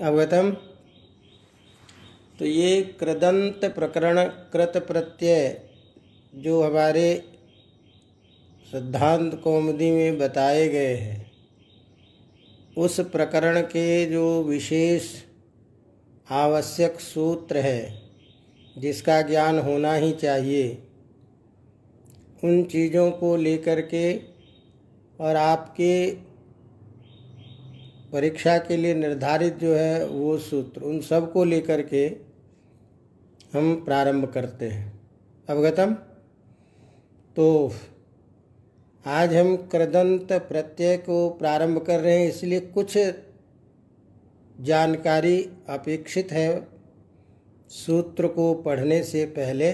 अवगत तो ये कृदंत प्रकरण कृत प्रत्यय जो हमारे सिद्धांत कौमदी में बताए गए हैं उस प्रकरण के जो विशेष आवश्यक सूत्र है जिसका ज्ञान होना ही चाहिए उन चीज़ों को लेकर के और आपके परीक्षा के लिए निर्धारित जो है वो सूत्र उन सब को लेकर के हम प्रारंभ करते हैं अवगतम तो आज हम कृदंत प्रत्यय को प्रारंभ कर रहे हैं इसलिए कुछ जानकारी अपेक्षित है सूत्र को पढ़ने से पहले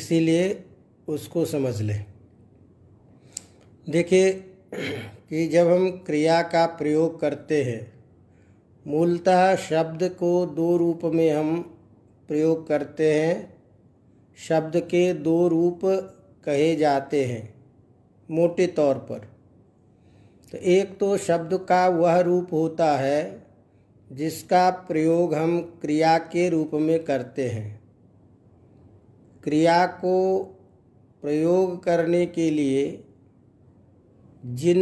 इसीलिए उसको समझ लें देखिए कि जब हम क्रिया का प्रयोग करते हैं मूलतः शब्द को दो रूप में हम प्रयोग करते हैं शब्द के दो रूप कहे जाते हैं मोटे तौर पर तो एक तो शब्द का वह रूप होता है जिसका प्रयोग हम क्रिया के रूप में करते हैं क्रिया को प्रयोग करने के लिए जिन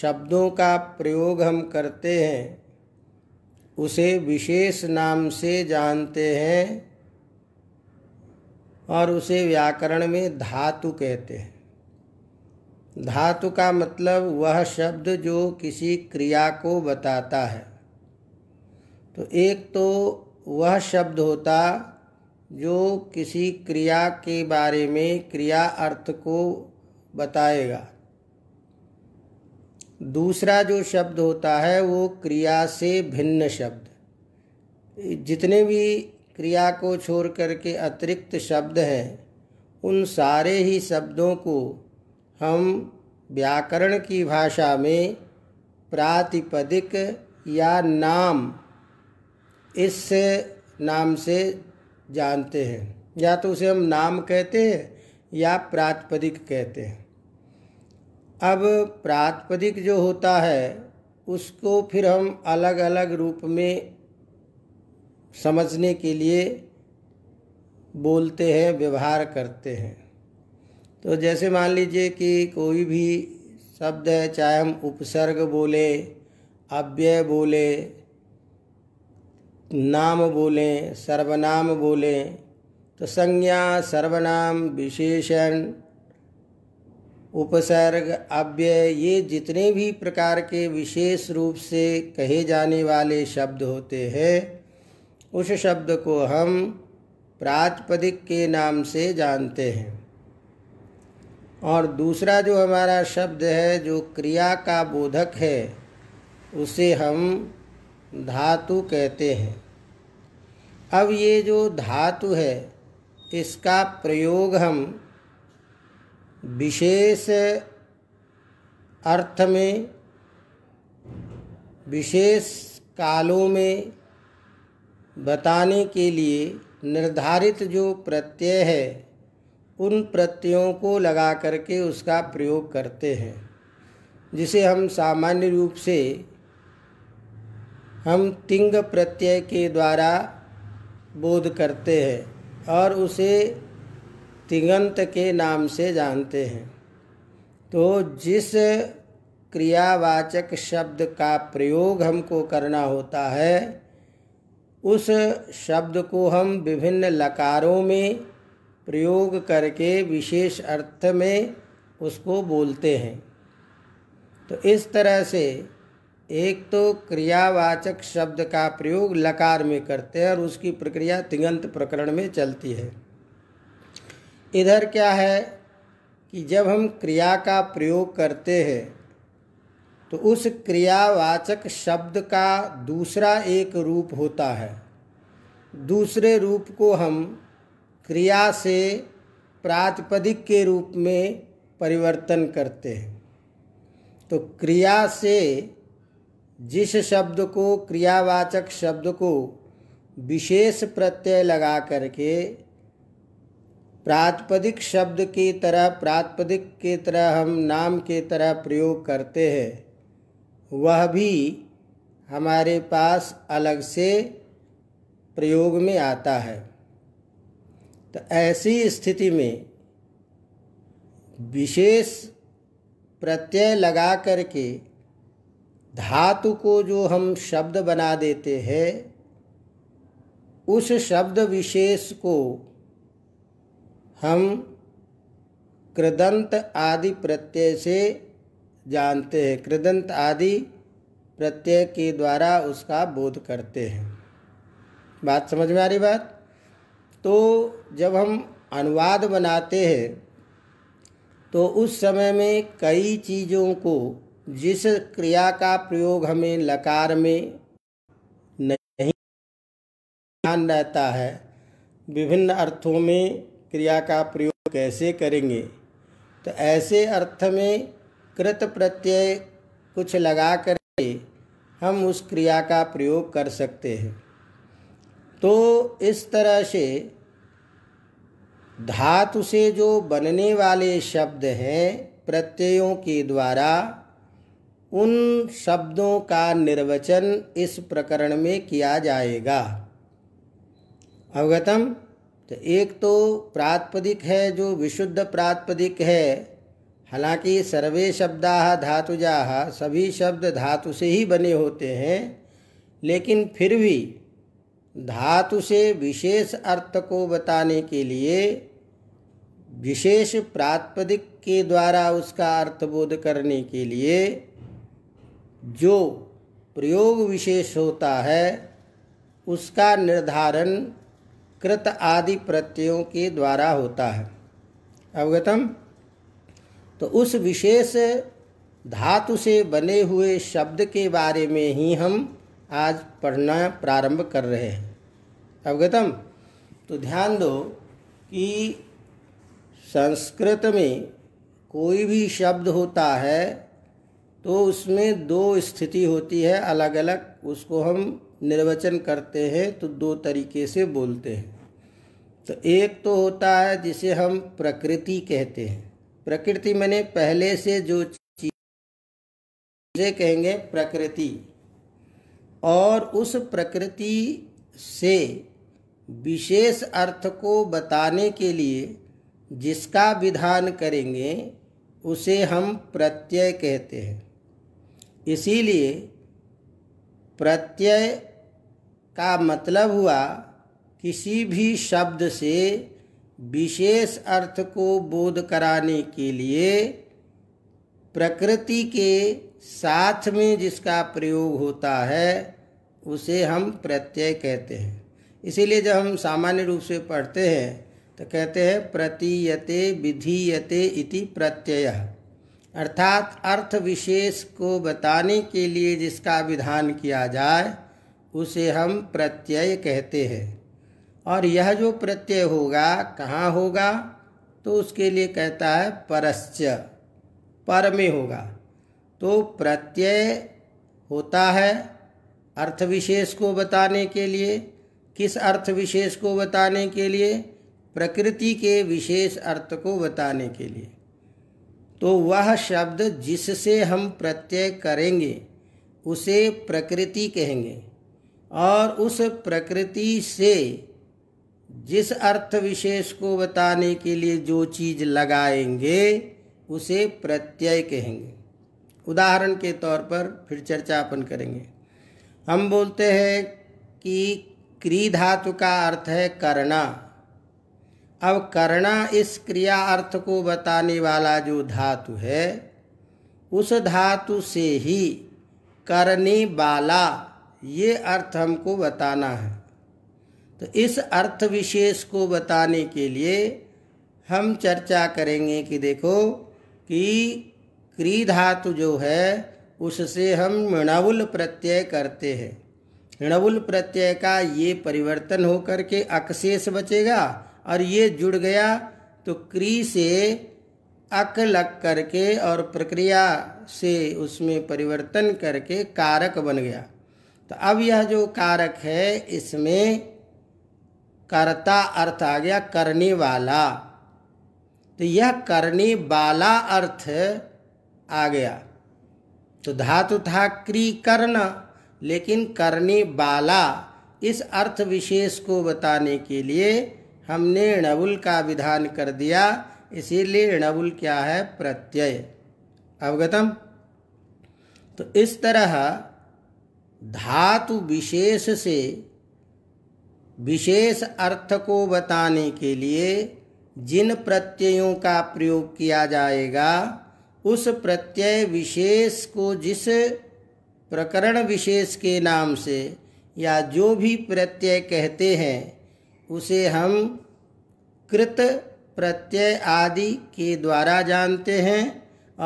शब्दों का प्रयोग हम करते हैं उसे विशेष नाम से जानते हैं और उसे व्याकरण में धातु कहते हैं धातु का मतलब वह शब्द जो किसी क्रिया को बताता है तो एक तो वह शब्द होता जो किसी क्रिया के बारे में क्रिया अर्थ को बताएगा दूसरा जो शब्द होता है वो क्रिया से भिन्न शब्द जितने भी क्रिया को छोड़ करके अतिरिक्त शब्द हैं उन सारे ही शब्दों को हम व्याकरण की भाषा में प्रातिपदिक या नाम इस नाम से जानते हैं या तो उसे हम नाम कहते हैं या प्रातिपदिक कहते हैं अब प्रातपदिक जो होता है उसको फिर हम अलग अलग रूप में समझने के लिए बोलते हैं व्यवहार करते हैं तो जैसे मान लीजिए कि कोई भी शब्द है चाहे हम उपसर्ग बोले अव्यय बोले नाम बोलें सर्वनाम बोलें तो संज्ञा सर्वनाम विशेषण उपसर्ग अव्यय ये जितने भी प्रकार के विशेष रूप से कहे जाने वाले शब्द होते हैं उस शब्द को हम प्रातपदिक के नाम से जानते हैं और दूसरा जो हमारा शब्द है जो क्रिया का बोधक है उसे हम धातु कहते हैं अब ये जो धातु है इसका प्रयोग हम विशेष अर्थ में विशेष कालों में बताने के लिए निर्धारित जो प्रत्यय है उन प्रत्ययों को लगा करके उसका प्रयोग करते हैं जिसे हम सामान्य रूप से हम तिंग प्रत्यय के द्वारा बोध करते हैं और उसे तिगंत के नाम से जानते हैं तो जिस क्रियावाचक शब्द का प्रयोग हमको करना होता है उस शब्द को हम विभिन्न लकारों में प्रयोग करके विशेष अर्थ में उसको बोलते हैं तो इस तरह से एक तो क्रियावाचक शब्द का प्रयोग लकार में करते हैं और उसकी प्रक्रिया तिगंत प्रकरण में चलती है इधर क्या है कि जब हम क्रिया का प्रयोग करते हैं तो उस क्रियावाचक शब्द का दूसरा एक रूप होता है दूसरे रूप को हम क्रिया से प्रातिपदिक के रूप में परिवर्तन करते हैं तो क्रिया से जिस शब्द को क्रियावाचक शब्द को विशेष प्रत्यय लगा करके प्रातपदिक शब्द की तरह प्रातपदिक के तरह हम नाम के तरह प्रयोग करते हैं वह भी हमारे पास अलग से प्रयोग में आता है तो ऐसी स्थिति में विशेष प्रत्यय लगा करके धातु को जो हम शब्द बना देते हैं उस शब्द विशेष को हम कृदंत आदि प्रत्यय से जानते हैं कृदंत आदि प्रत्यय के द्वारा उसका बोध करते हैं बात समझ में आ रही बात तो जब हम अनुवाद बनाते हैं तो उस समय में कई चीज़ों को जिस क्रिया का प्रयोग हमें लकार में नहीं ध्यान रहता है विभिन्न अर्थों में क्रिया का प्रयोग कैसे करेंगे तो ऐसे अर्थ में कृत प्रत्यय कुछ लगा कर हम उस क्रिया का प्रयोग कर सकते हैं तो इस तरह से धातु से जो बनने वाले शब्द हैं प्रत्ययों के द्वारा उन शब्दों का निर्वचन इस प्रकरण में किया जाएगा अवगतम तो एक तो प्रातपदिक है जो विशुद्ध प्रातपदिक है हालांकि सर्वे शब्दा धातुजा सभी शब्द धातु से ही बने होते हैं लेकिन फिर भी धातु से विशेष अर्थ को बताने के लिए विशेष प्रातपदिक के द्वारा उसका अर्थबोध करने के लिए जो प्रयोग विशेष होता है उसका निर्धारण कृत आदि प्रत्ययों के द्वारा होता है अवगतम तो उस विशेष धातु से बने हुए शब्द के बारे में ही हम आज पढ़ना प्रारंभ कर रहे हैं अवगतम तो ध्यान दो कि संस्कृत में कोई भी शब्द होता है तो उसमें दो स्थिति होती है अलग अलग उसको हम निर्वचन करते हैं तो दो तरीके से बोलते हैं तो एक तो होता है जिसे हम प्रकृति कहते हैं प्रकृति मैंने पहले से जो चीज़ें कहेंगे प्रकृति और उस प्रकृति से विशेष अर्थ को बताने के लिए जिसका विधान करेंगे उसे हम प्रत्यय कहते हैं इसीलिए प्रत्यय का मतलब हुआ किसी भी शब्द से विशेष अर्थ को बोध कराने के लिए प्रकृति के साथ में जिसका प्रयोग होता है उसे हम प्रत्यय कहते हैं इसीलिए जब हम सामान्य रूप से पढ़ते हैं तो कहते हैं प्रतीयते विधीयते इति प्रत्यय अर्थात अर्थ विशेष को बताने के लिए जिसका विधान किया जाए उसे हम प्रत्यय कहते हैं और यह जो प्रत्यय होगा कहाँ होगा तो उसके लिए कहता है परस्य पर में होगा तो प्रत्यय होता है अर्थ विशेष को बताने के लिए किस अर्थ विशेष को बताने के लिए प्रकृति के विशेष अर्थ को बताने के लिए तो वह शब्द जिससे हम प्रत्यय करेंगे उसे प्रकृति कहेंगे और उस प्रकृति से जिस अर्थ विशेष को बताने के लिए जो चीज़ लगाएंगे उसे प्रत्यय कहेंगे उदाहरण के तौर पर फिर चर्चा अपन करेंगे हम बोलते हैं कि क्री धातु का अर्थ है करना अब करना इस क्रिया अर्थ को बताने वाला जो धातु है उस धातु से ही करने वाला ये अर्थ हमको बताना है तो इस अर्थ विशेष को बताने के लिए हम चर्चा करेंगे कि देखो कि क्री धातु जो है उससे हम मृणवुल प्रत्यय करते हैं ऋणवुल प्रत्यय का ये परिवर्तन होकर के अकशेष बचेगा और ये जुड़ गया तो क्री से अक लग करके और प्रक्रिया से उसमें परिवर्तन करके कारक बन गया तो अब यह जो कारक है इसमें कर्ता अर्थ आ गया करने वाला तो यह करने वाला अर्थ आ गया तो धातु था क्री कर्ण लेकिन करने वाला इस अर्थ विशेष को बताने के लिए हमने णबुल का विधान कर दिया इसीलिए णबुल क्या है प्रत्यय अवगतम तो इस तरह धातु विशेष से विशेष अर्थ को बताने के लिए जिन प्रत्ययों का प्रयोग किया जाएगा उस प्रत्यय विशेष को जिस प्रकरण विशेष के नाम से या जो भी प्रत्यय कहते हैं उसे हम कृत प्रत्यय आदि के द्वारा जानते हैं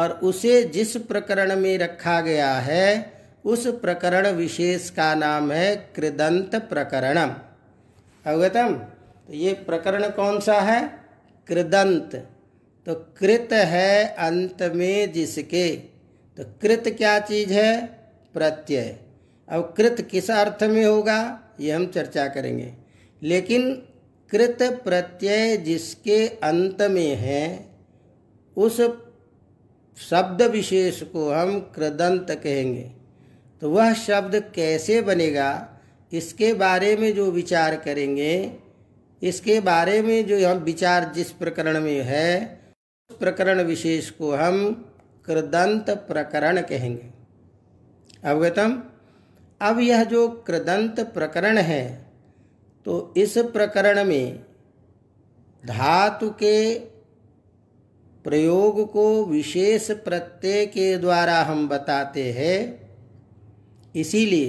और उसे जिस प्रकरण में रखा गया है उस प्रकरण विशेष का नाम है कृदंत प्रकरणम अवगतम तो ये प्रकरण कौन सा है कृदंत तो कृत है अंत में जिसके तो कृत क्या चीज़ है प्रत्यय अब कृत किस अर्थ में होगा ये हम चर्चा करेंगे लेकिन कृत प्रत्यय जिसके अंत में है उस शब्द विशेष को हम कृदंत कहेंगे तो वह शब्द कैसे बनेगा इसके बारे में जो विचार करेंगे इसके बारे में जो हम विचार जिस प्रकरण में है उस प्रकरण विशेष को हम कृदंत प्रकरण कहेंगे अवगतम अब यह जो कृदंत प्रकरण है तो इस प्रकरण में धातु के प्रयोग को विशेष प्रत्यय के द्वारा हम बताते हैं इसीलिए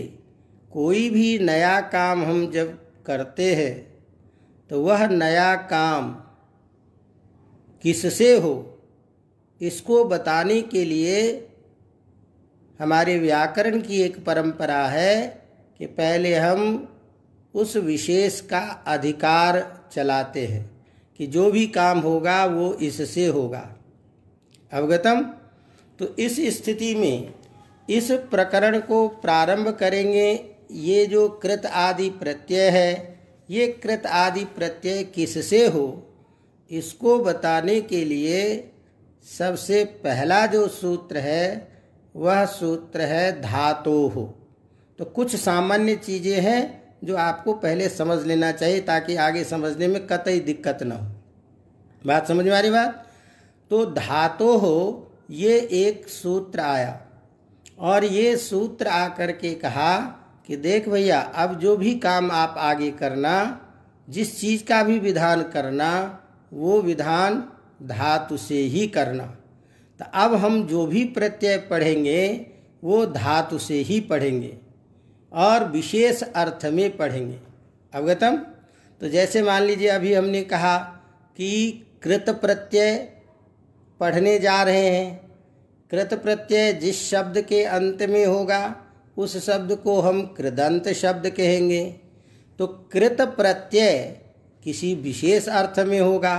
कोई भी नया काम हम जब करते हैं तो वह नया काम किससे हो इसको बताने के लिए हमारे व्याकरण की एक परंपरा है कि पहले हम उस विशेष का अधिकार चलाते हैं कि जो भी काम होगा वो इससे होगा अवगतम तो इस स्थिति में इस प्रकरण को प्रारंभ करेंगे ये जो कृत आदि प्रत्यय है ये कृत आदि प्रत्यय किससे हो इसको बताने के लिए सबसे पहला जो सूत्र है वह सूत्र है धातो हो तो कुछ सामान्य चीज़ें हैं जो आपको पहले समझ लेना चाहिए ताकि आगे समझने में कतई दिक्कत ना हो बात समझ में आ रही बात तो धातो हो ये एक सूत्र आया और ये सूत्र आकर के कहा कि देख भैया अब जो भी काम आप आगे करना जिस चीज़ का भी विधान करना वो विधान धातु से ही करना तो अब हम जो भी प्रत्यय पढ़ेंगे वो धातु से ही पढ़ेंगे और विशेष अर्थ में पढ़ेंगे अवगतम तो जैसे मान लीजिए अभी हमने कहा कि कृत प्रत्यय पढ़ने जा रहे हैं कृत प्रत्यय जिस शब्द के अंत में होगा उस शब्द को हम कृदंत शब्द कहेंगे तो कृत प्रत्यय किसी विशेष अर्थ में होगा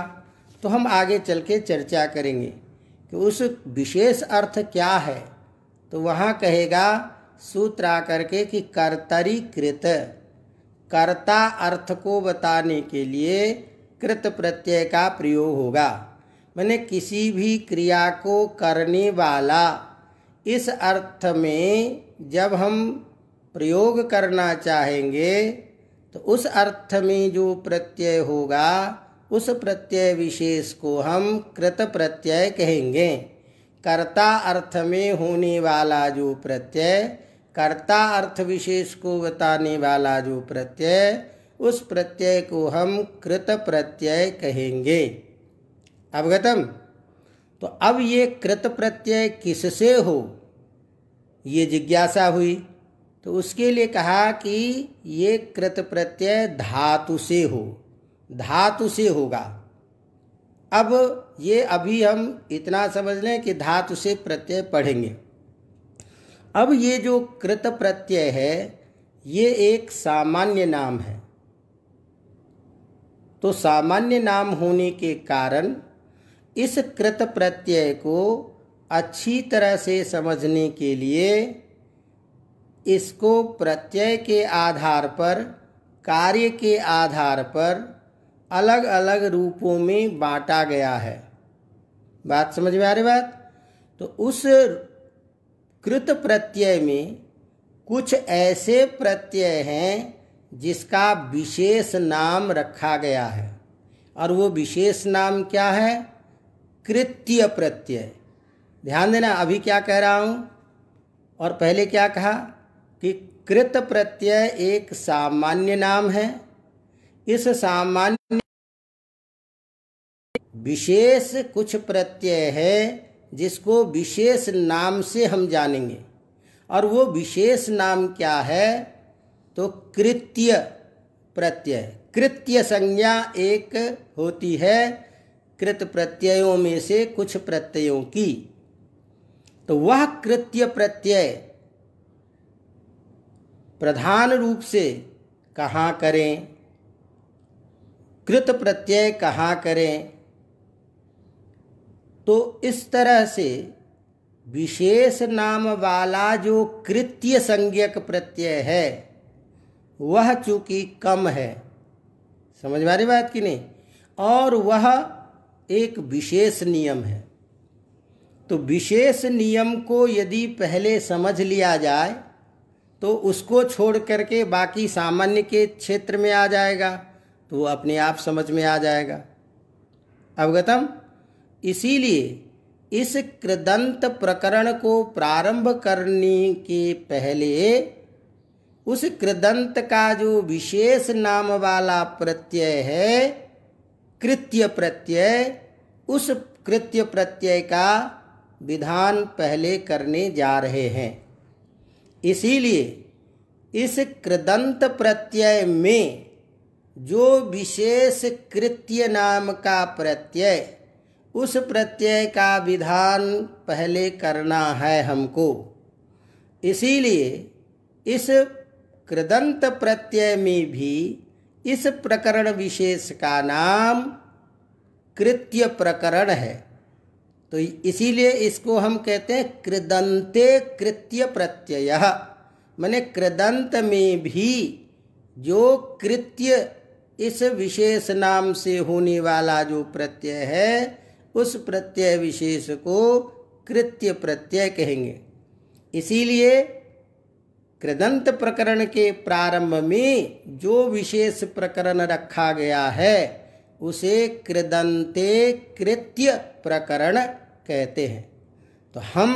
तो हम आगे चल के चर्चा करेंगे कि उस विशेष अर्थ क्या है तो वहाँ कहेगा सूत्र आ करके कि कर्तरी कृत कर्ता अर्थ को बताने के लिए कृत प्रत्यय का प्रयोग होगा मैंने किसी भी क्रिया को करने वाला इस अर्थ में जब हम प्रयोग करना चाहेंगे तो उस अर्थ में जो प्रत्यय होगा उस प्रत्यय विशेष को हम कृत प्रत्यय कहेंगे कर्ता अर्थ में होने वाला जो प्रत्यय कर्ता अर्थ विशेष को बताने वाला जो प्रत्यय उस प्रत्यय को हम कृत प्रत्यय कहेंगे अवगतम तो अब ये कृत प्रत्यय किससे हो ये जिज्ञासा हुई तो उसके लिए कहा कि ये कृत प्रत्यय धातु से हो धातु से होगा अब ये अभी हम इतना समझ लें कि धातु से प्रत्यय पढ़ेंगे अब ये जो कृत प्रत्यय है ये एक सामान्य नाम है तो सामान्य नाम होने के कारण इस कृत प्रत्यय को अच्छी तरह से समझने के लिए इसको प्रत्यय के आधार पर कार्य के आधार पर अलग अलग रूपों में बांटा गया है बात समझ में आ रही बात तो उस कृत प्रत्यय में कुछ ऐसे प्रत्यय हैं जिसका विशेष नाम रखा गया है और वो विशेष नाम क्या है कृत्य प्रत्यय ध्यान देना अभी क्या कह रहा हूँ और पहले क्या कहा कि कृत प्रत्यय एक सामान्य नाम है इस सामान्य विशेष कुछ प्रत्यय है जिसको विशेष नाम से हम जानेंगे और वो विशेष नाम क्या है तो कृत्य प्रत्यय कृत्य संज्ञा एक होती है कृत प्रत्ययों में से कुछ प्रत्ययों की तो वह कृत्य प्रत्यय प्रधान रूप से कहाँ करें कृत प्रत्यय कहाँ करें तो इस तरह से विशेष नाम वाला जो कृत्य संज्ञक प्रत्यय है वह चूंकि कम है समझ में आ रही बात की नहीं और वह एक विशेष नियम है तो विशेष नियम को यदि पहले समझ लिया जाए तो उसको छोड़ करके बाकी सामान्य के क्षेत्र में आ जाएगा तो वो अपने आप समझ में आ जाएगा अवगतम इसीलिए इस कृदंत प्रकरण को प्रारंभ करने के पहले उस कृदंत का जो विशेष नाम वाला प्रत्यय है कृत्य प्रत्यय उस कृत्य प्रत्यय का विधान पहले करने जा रहे हैं इसीलिए इस कृदंत प्रत्यय में जो विशेष कृत्य नाम का प्रत्यय उस प्रत्यय का विधान पहले करना है हमको इसीलिए इस कृदंत प्रत्यय में भी इस प्रकरण विशेष का नाम कृत्य प्रकरण है तो इसीलिए इसको हम कहते हैं कृदंते कृत्य प्रत्यय मैंने कृदंत में भी जो कृत्य इस विशेष नाम से होने वाला जो प्रत्यय है उस प्रत्यय विशेष को कृत्य प्रत्यय कहेंगे इसीलिए कृदंत प्रकरण के प्रारंभ में जो विशेष प्रकरण रखा गया है उसे कृदंते कृत्य प्रकरण कहते हैं तो हम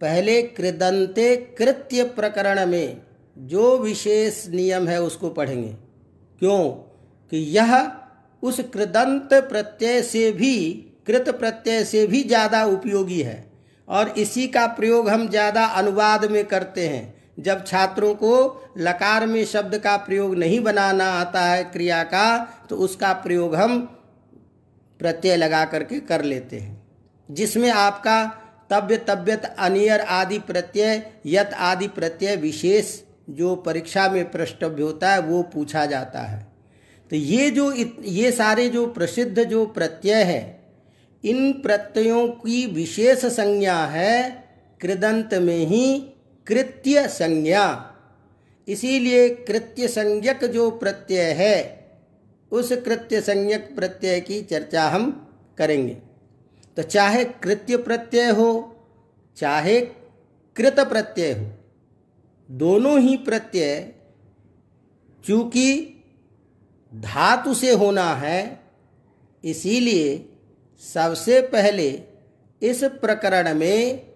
पहले कृदंते कृत्य प्रकरण में जो विशेष नियम है उसको पढ़ेंगे क्यों कि यह उस कृदंत प्रत्यय से भी कृत प्रत्यय से भी ज़्यादा उपयोगी है और इसी का प्रयोग हम ज़्यादा अनुवाद में करते हैं जब छात्रों को लकार में शब्द का प्रयोग नहीं बनाना आता है क्रिया का तो उसका प्रयोग हम प्रत्यय लगा करके कर लेते हैं जिसमें आपका तव्य तब्यत अनियर आदि प्रत्यय यत आदि प्रत्यय विशेष जो परीक्षा में प्रष्टव्य होता है वो पूछा जाता है तो ये जो इत, ये सारे जो प्रसिद्ध जो प्रत्यय है इन प्रत्ययों की विशेष संज्ञा है कृदंत में ही कृत्य संज्ञा इसीलिए कृत्य संज्ञक जो प्रत्यय है उस कृत्य संज्ञक प्रत्यय की चर्चा हम करेंगे तो चाहे कृत्य प्रत्यय हो चाहे कृत प्रत्यय हो दोनों ही प्रत्यय चूँकि धातु से होना है इसीलिए सबसे पहले इस प्रकरण में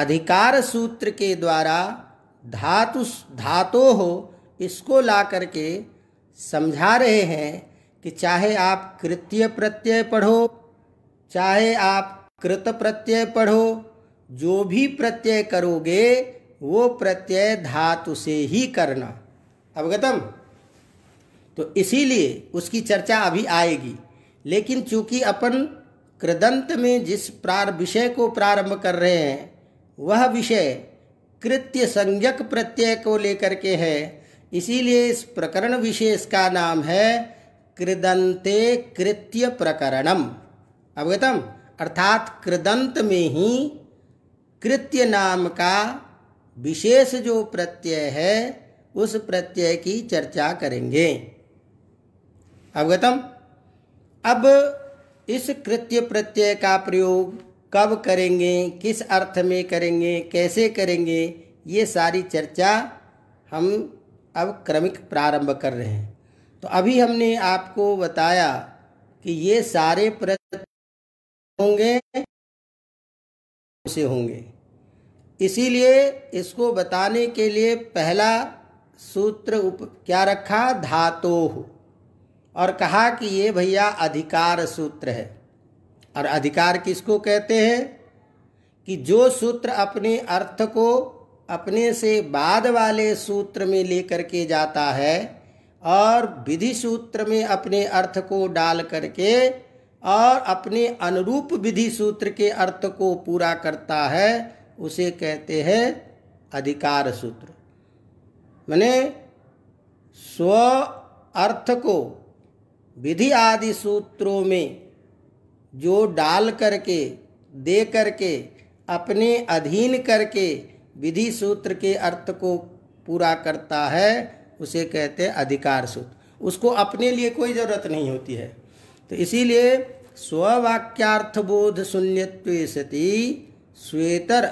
अधिकार सूत्र के द्वारा धातु धातो हो इसको ला करके समझा रहे हैं कि चाहे आप कृत्य प्रत्यय पढ़ो चाहे आप कृत प्रत्यय पढ़ो जो भी प्रत्यय करोगे वो प्रत्यय धातु से ही करना अवगतम तो इसीलिए उसकी चर्चा अभी आएगी लेकिन चूंकि अपन कृदंत में जिस प्रार विषय को प्रारंभ कर रहे हैं वह विषय कृत्य संज्ञक प्रत्यय को लेकर के है इसीलिए इस प्रकरण विशेष का नाम है कृदंते कृत्य प्रकरणम अवगतम अर्थात कृदंत में ही कृत्य नाम का विशेष जो प्रत्यय है उस प्रत्यय की चर्चा करेंगे अवगतम अब इस कृत्य प्रत्यय का प्रयोग कब करेंगे किस अर्थ में करेंगे कैसे करेंगे ये सारी चर्चा हम अब क्रमिक प्रारंभ कर रहे हैं तो अभी हमने आपको बताया कि ये सारे प्रश्न होंगे से होंगे इसीलिए इसको बताने के लिए पहला सूत्र उप क्या रखा धातो और कहा कि ये भैया अधिकार सूत्र है और अधिकार किसको कहते हैं कि जो सूत्र अपने अर्थ को अपने से बाद वाले सूत्र में लेकर के जाता है और विधि सूत्र में अपने अर्थ को डाल करके और अपने अनुरूप विधि सूत्र के अर्थ को पूरा करता है उसे कहते हैं अधिकार सूत्र मैंने स्व अर्थ को विधि आदि सूत्रों में जो डाल करके दे करके अपने अधीन करके विधि सूत्र के अर्थ को पूरा करता है उसे कहते हैं अधिकार सूत्र उसको अपने लिए कोई ज़रूरत नहीं होती है तो इसीलिए स्ववाक्यार्थबोध शून्यत्व सती श्वेतर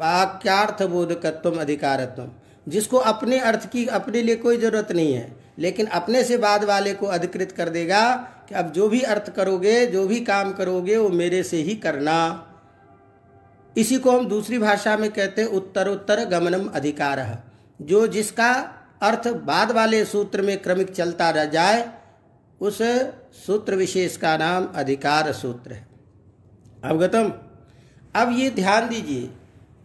वाक्यार्थबोधकत्व अधिकारत्व जिसको अपने अर्थ की अपने लिए कोई ज़रूरत नहीं है लेकिन अपने से बाद वाले को अधिकृत कर देगा कि अब जो भी अर्थ करोगे जो भी काम करोगे वो मेरे से ही करना इसी को हम दूसरी भाषा में कहते हैं उत्तरोत्तर गमनम अधिकार जो जिसका अर्थ बाद वाले सूत्र में क्रमिक चलता रह जाए उस सूत्र विशेष का नाम अधिकार सूत्र है अवगतम अब ये ध्यान दीजिए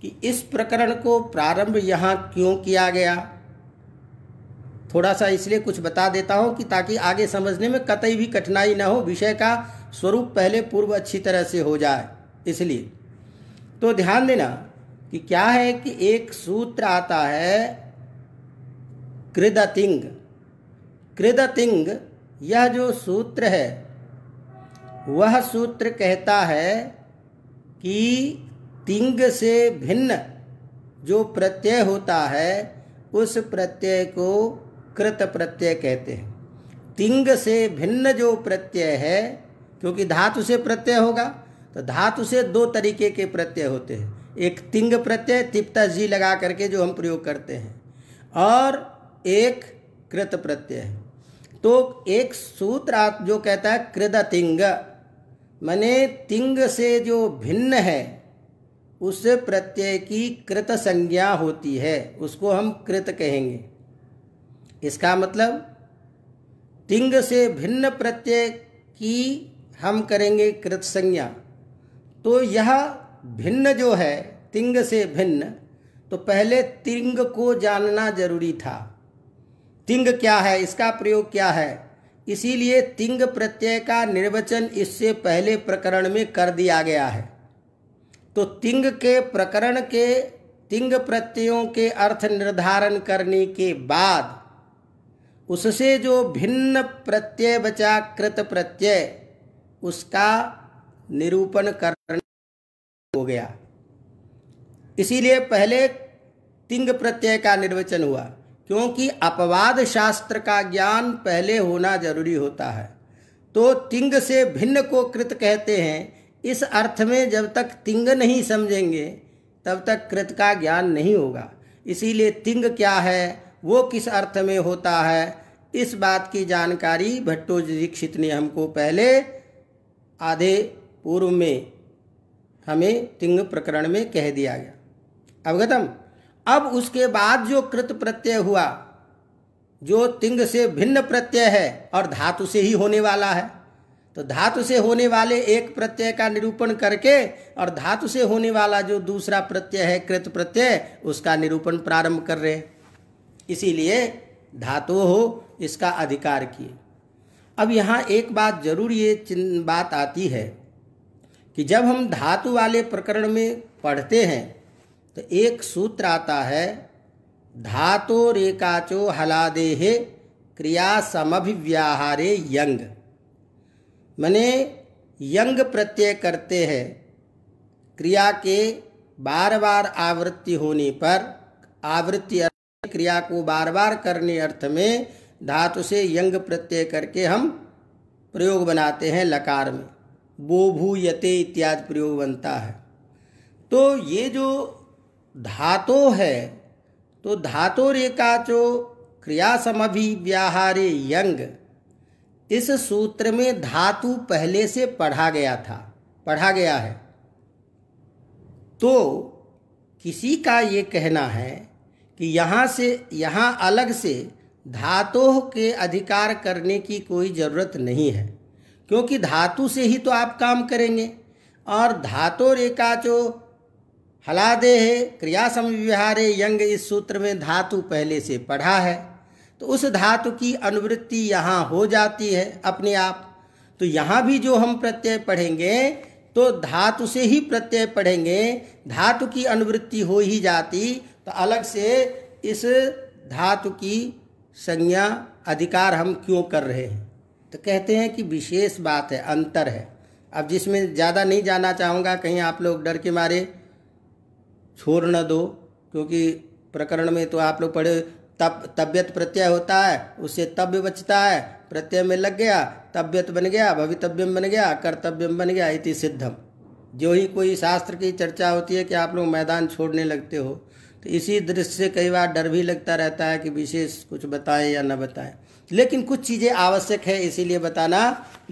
कि इस प्रकरण को प्रारंभ यहाँ क्यों किया गया थोड़ा सा इसलिए कुछ बता देता हूँ कि ताकि आगे समझने में कतई भी कठिनाई न हो विषय का स्वरूप पहले पूर्व अच्छी तरह से हो जाए इसलिए तो ध्यान देना कि क्या है कि एक सूत्र आता है कृदतिंग कृदतिंग यह जो सूत्र है वह सूत्र कहता है कि तिंग से भिन्न जो प्रत्यय होता है उस प्रत्यय को कृत प्रत्यय कहते हैं तिंग से भिन्न जो प्रत्यय है क्योंकि धातु से प्रत्यय होगा तो धातु से दो तरीके के प्रत्यय होते हैं एक तिंग प्रत्यय तिप्ता जी लगा करके जो हम प्रयोग करते हैं और एक कृत प्रत्यय तो एक सूत्र जो कहता है कृद तिंग मने तिंग से जो भिन्न है उससे प्रत्यय की कृत संज्ञा होती है उसको हम कृत कहेंगे इसका मतलब तिंग से भिन्न प्रत्यय की हम करेंगे कृत संज्ञा तो यह भिन्न जो है तिंग से भिन्न तो पहले तिंग को जानना जरूरी था तिंग क्या है इसका प्रयोग क्या है इसीलिए तिंग प्रत्यय का निर्वचन इससे पहले प्रकरण में कर दिया गया है तो तिंग के प्रकरण के तिंग प्रत्ययों के अर्थ निर्धारण करने के बाद उससे जो भिन्न प्रत्यय बचा कृत प्रत्यय उसका निरूपण करना हो गया इसीलिए पहले तिंग प्रत्यय का निर्वचन हुआ क्योंकि अपवाद शास्त्र का ज्ञान पहले होना जरूरी होता है तो तिंग से भिन्न को कृत कहते हैं इस अर्थ में जब तक तिंग नहीं समझेंगे तब तक कृत का ज्ञान नहीं होगा इसीलिए तिंग क्या है वो किस अर्थ में होता है इस बात की जानकारी भट्टो दीक्षित ने हमको पहले आधे पूर्व में हमें तिंग प्रकरण में कह दिया गया अवगतम अब उसके बाद जो कृत प्रत्यय हुआ जो तिंग से भिन्न प्रत्यय है और धातु से ही होने वाला है तो धातु से होने वाले एक प्रत्यय का निरूपण करके और धातु से होने वाला जो दूसरा प्रत्यय है कृत प्रत्यय उसका निरूपण प्रारंभ कर रहे इसीलिए धातु हो इसका अधिकार किए अब यहाँ एक बात जरूर ये बात आती है कि जब हम धातु वाले प्रकरण में पढ़ते हैं तो एक सूत्र आता है धातो रेकाचो हलादेहे क्रिया समभिव्याहारे यंग मैने यंग प्रत्यय करते हैं क्रिया के बार बार आवृत्ति होने पर आवृत्ति क्रिया को बार बार करने अर्थ में धातु से यंग प्रत्यय करके हम प्रयोग बनाते हैं लकार में बोभूयते इत्यादि प्रयोग बनता है तो ये जो धातो है तो धातो जो क्रिया समभि व्याहारे यंग इस सूत्र में धातु पहले से पढ़ा गया था पढ़ा गया है तो किसी का ये कहना है कि यहाँ से यहाँ अलग से धातु के अधिकार करने की कोई ज़रूरत नहीं है क्योंकि धातु से ही तो आप काम करेंगे और धातु जो हला हलादे है क्रिया समव्यवहारे यंग इस सूत्र में धातु पहले से पढ़ा है तो उस धातु की अनुवृत्ति यहाँ हो जाती है अपने आप तो यहाँ भी जो हम प्रत्यय पढ़ेंगे तो धातु से ही प्रत्यय पढ़ेंगे धातु की अनुवृत्ति हो ही जाती तो अलग से इस धातु की संज्ञा अधिकार हम क्यों कर रहे हैं तो कहते हैं कि विशेष बात है अंतर है अब जिसमें ज़्यादा नहीं जाना चाहूँगा कहीं आप लोग डर के मारे छोड़ न दो क्योंकि प्रकरण में तो आप लोग पढ़े तब तबियत प्रत्यय होता है उससे तब्य बचता है प्रत्यय में लग गया तबियत बन गया भवितव्यम बन गया कर्तव्यम बन गया इति सिद्धम जो ही कोई शास्त्र की चर्चा होती है कि आप लोग मैदान छोड़ने लगते हो तो इसी दृश्य से कई बार डर भी लगता रहता है कि विशेष कुछ बताएं या न बताएं लेकिन कुछ चीज़ें आवश्यक है इसीलिए बताना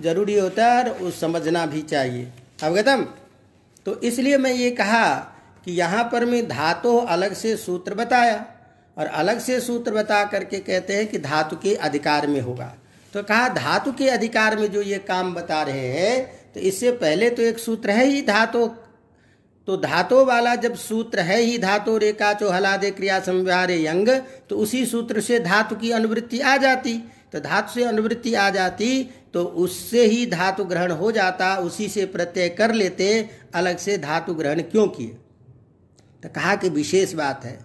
जरूरी होता है और उस समझना भी चाहिए अवगतम तो इसलिए मैं ये कहा कि यहाँ पर मैं धातु अलग से सूत्र बताया और अलग से सूत्र बता करके कहते हैं कि धातु के अधिकार में होगा तो कहा धातु के अधिकार में जो ये काम बता रहे हैं तो इससे पहले तो एक सूत्र है ही धातु तो धातु वाला जब सूत्र है ही धातु रेखा दे क्रिया संव्यारे यंग तो उसी सूत्र से धातु की अनुवृत्ति आ जाती तो धातु से अनुवृत्ति आ जाती तो उससे ही धातु ग्रहण हो जाता उसी से प्रत्यय कर लेते अलग से धातु ग्रहण क्यों किए तो कहा कि विशेष बात है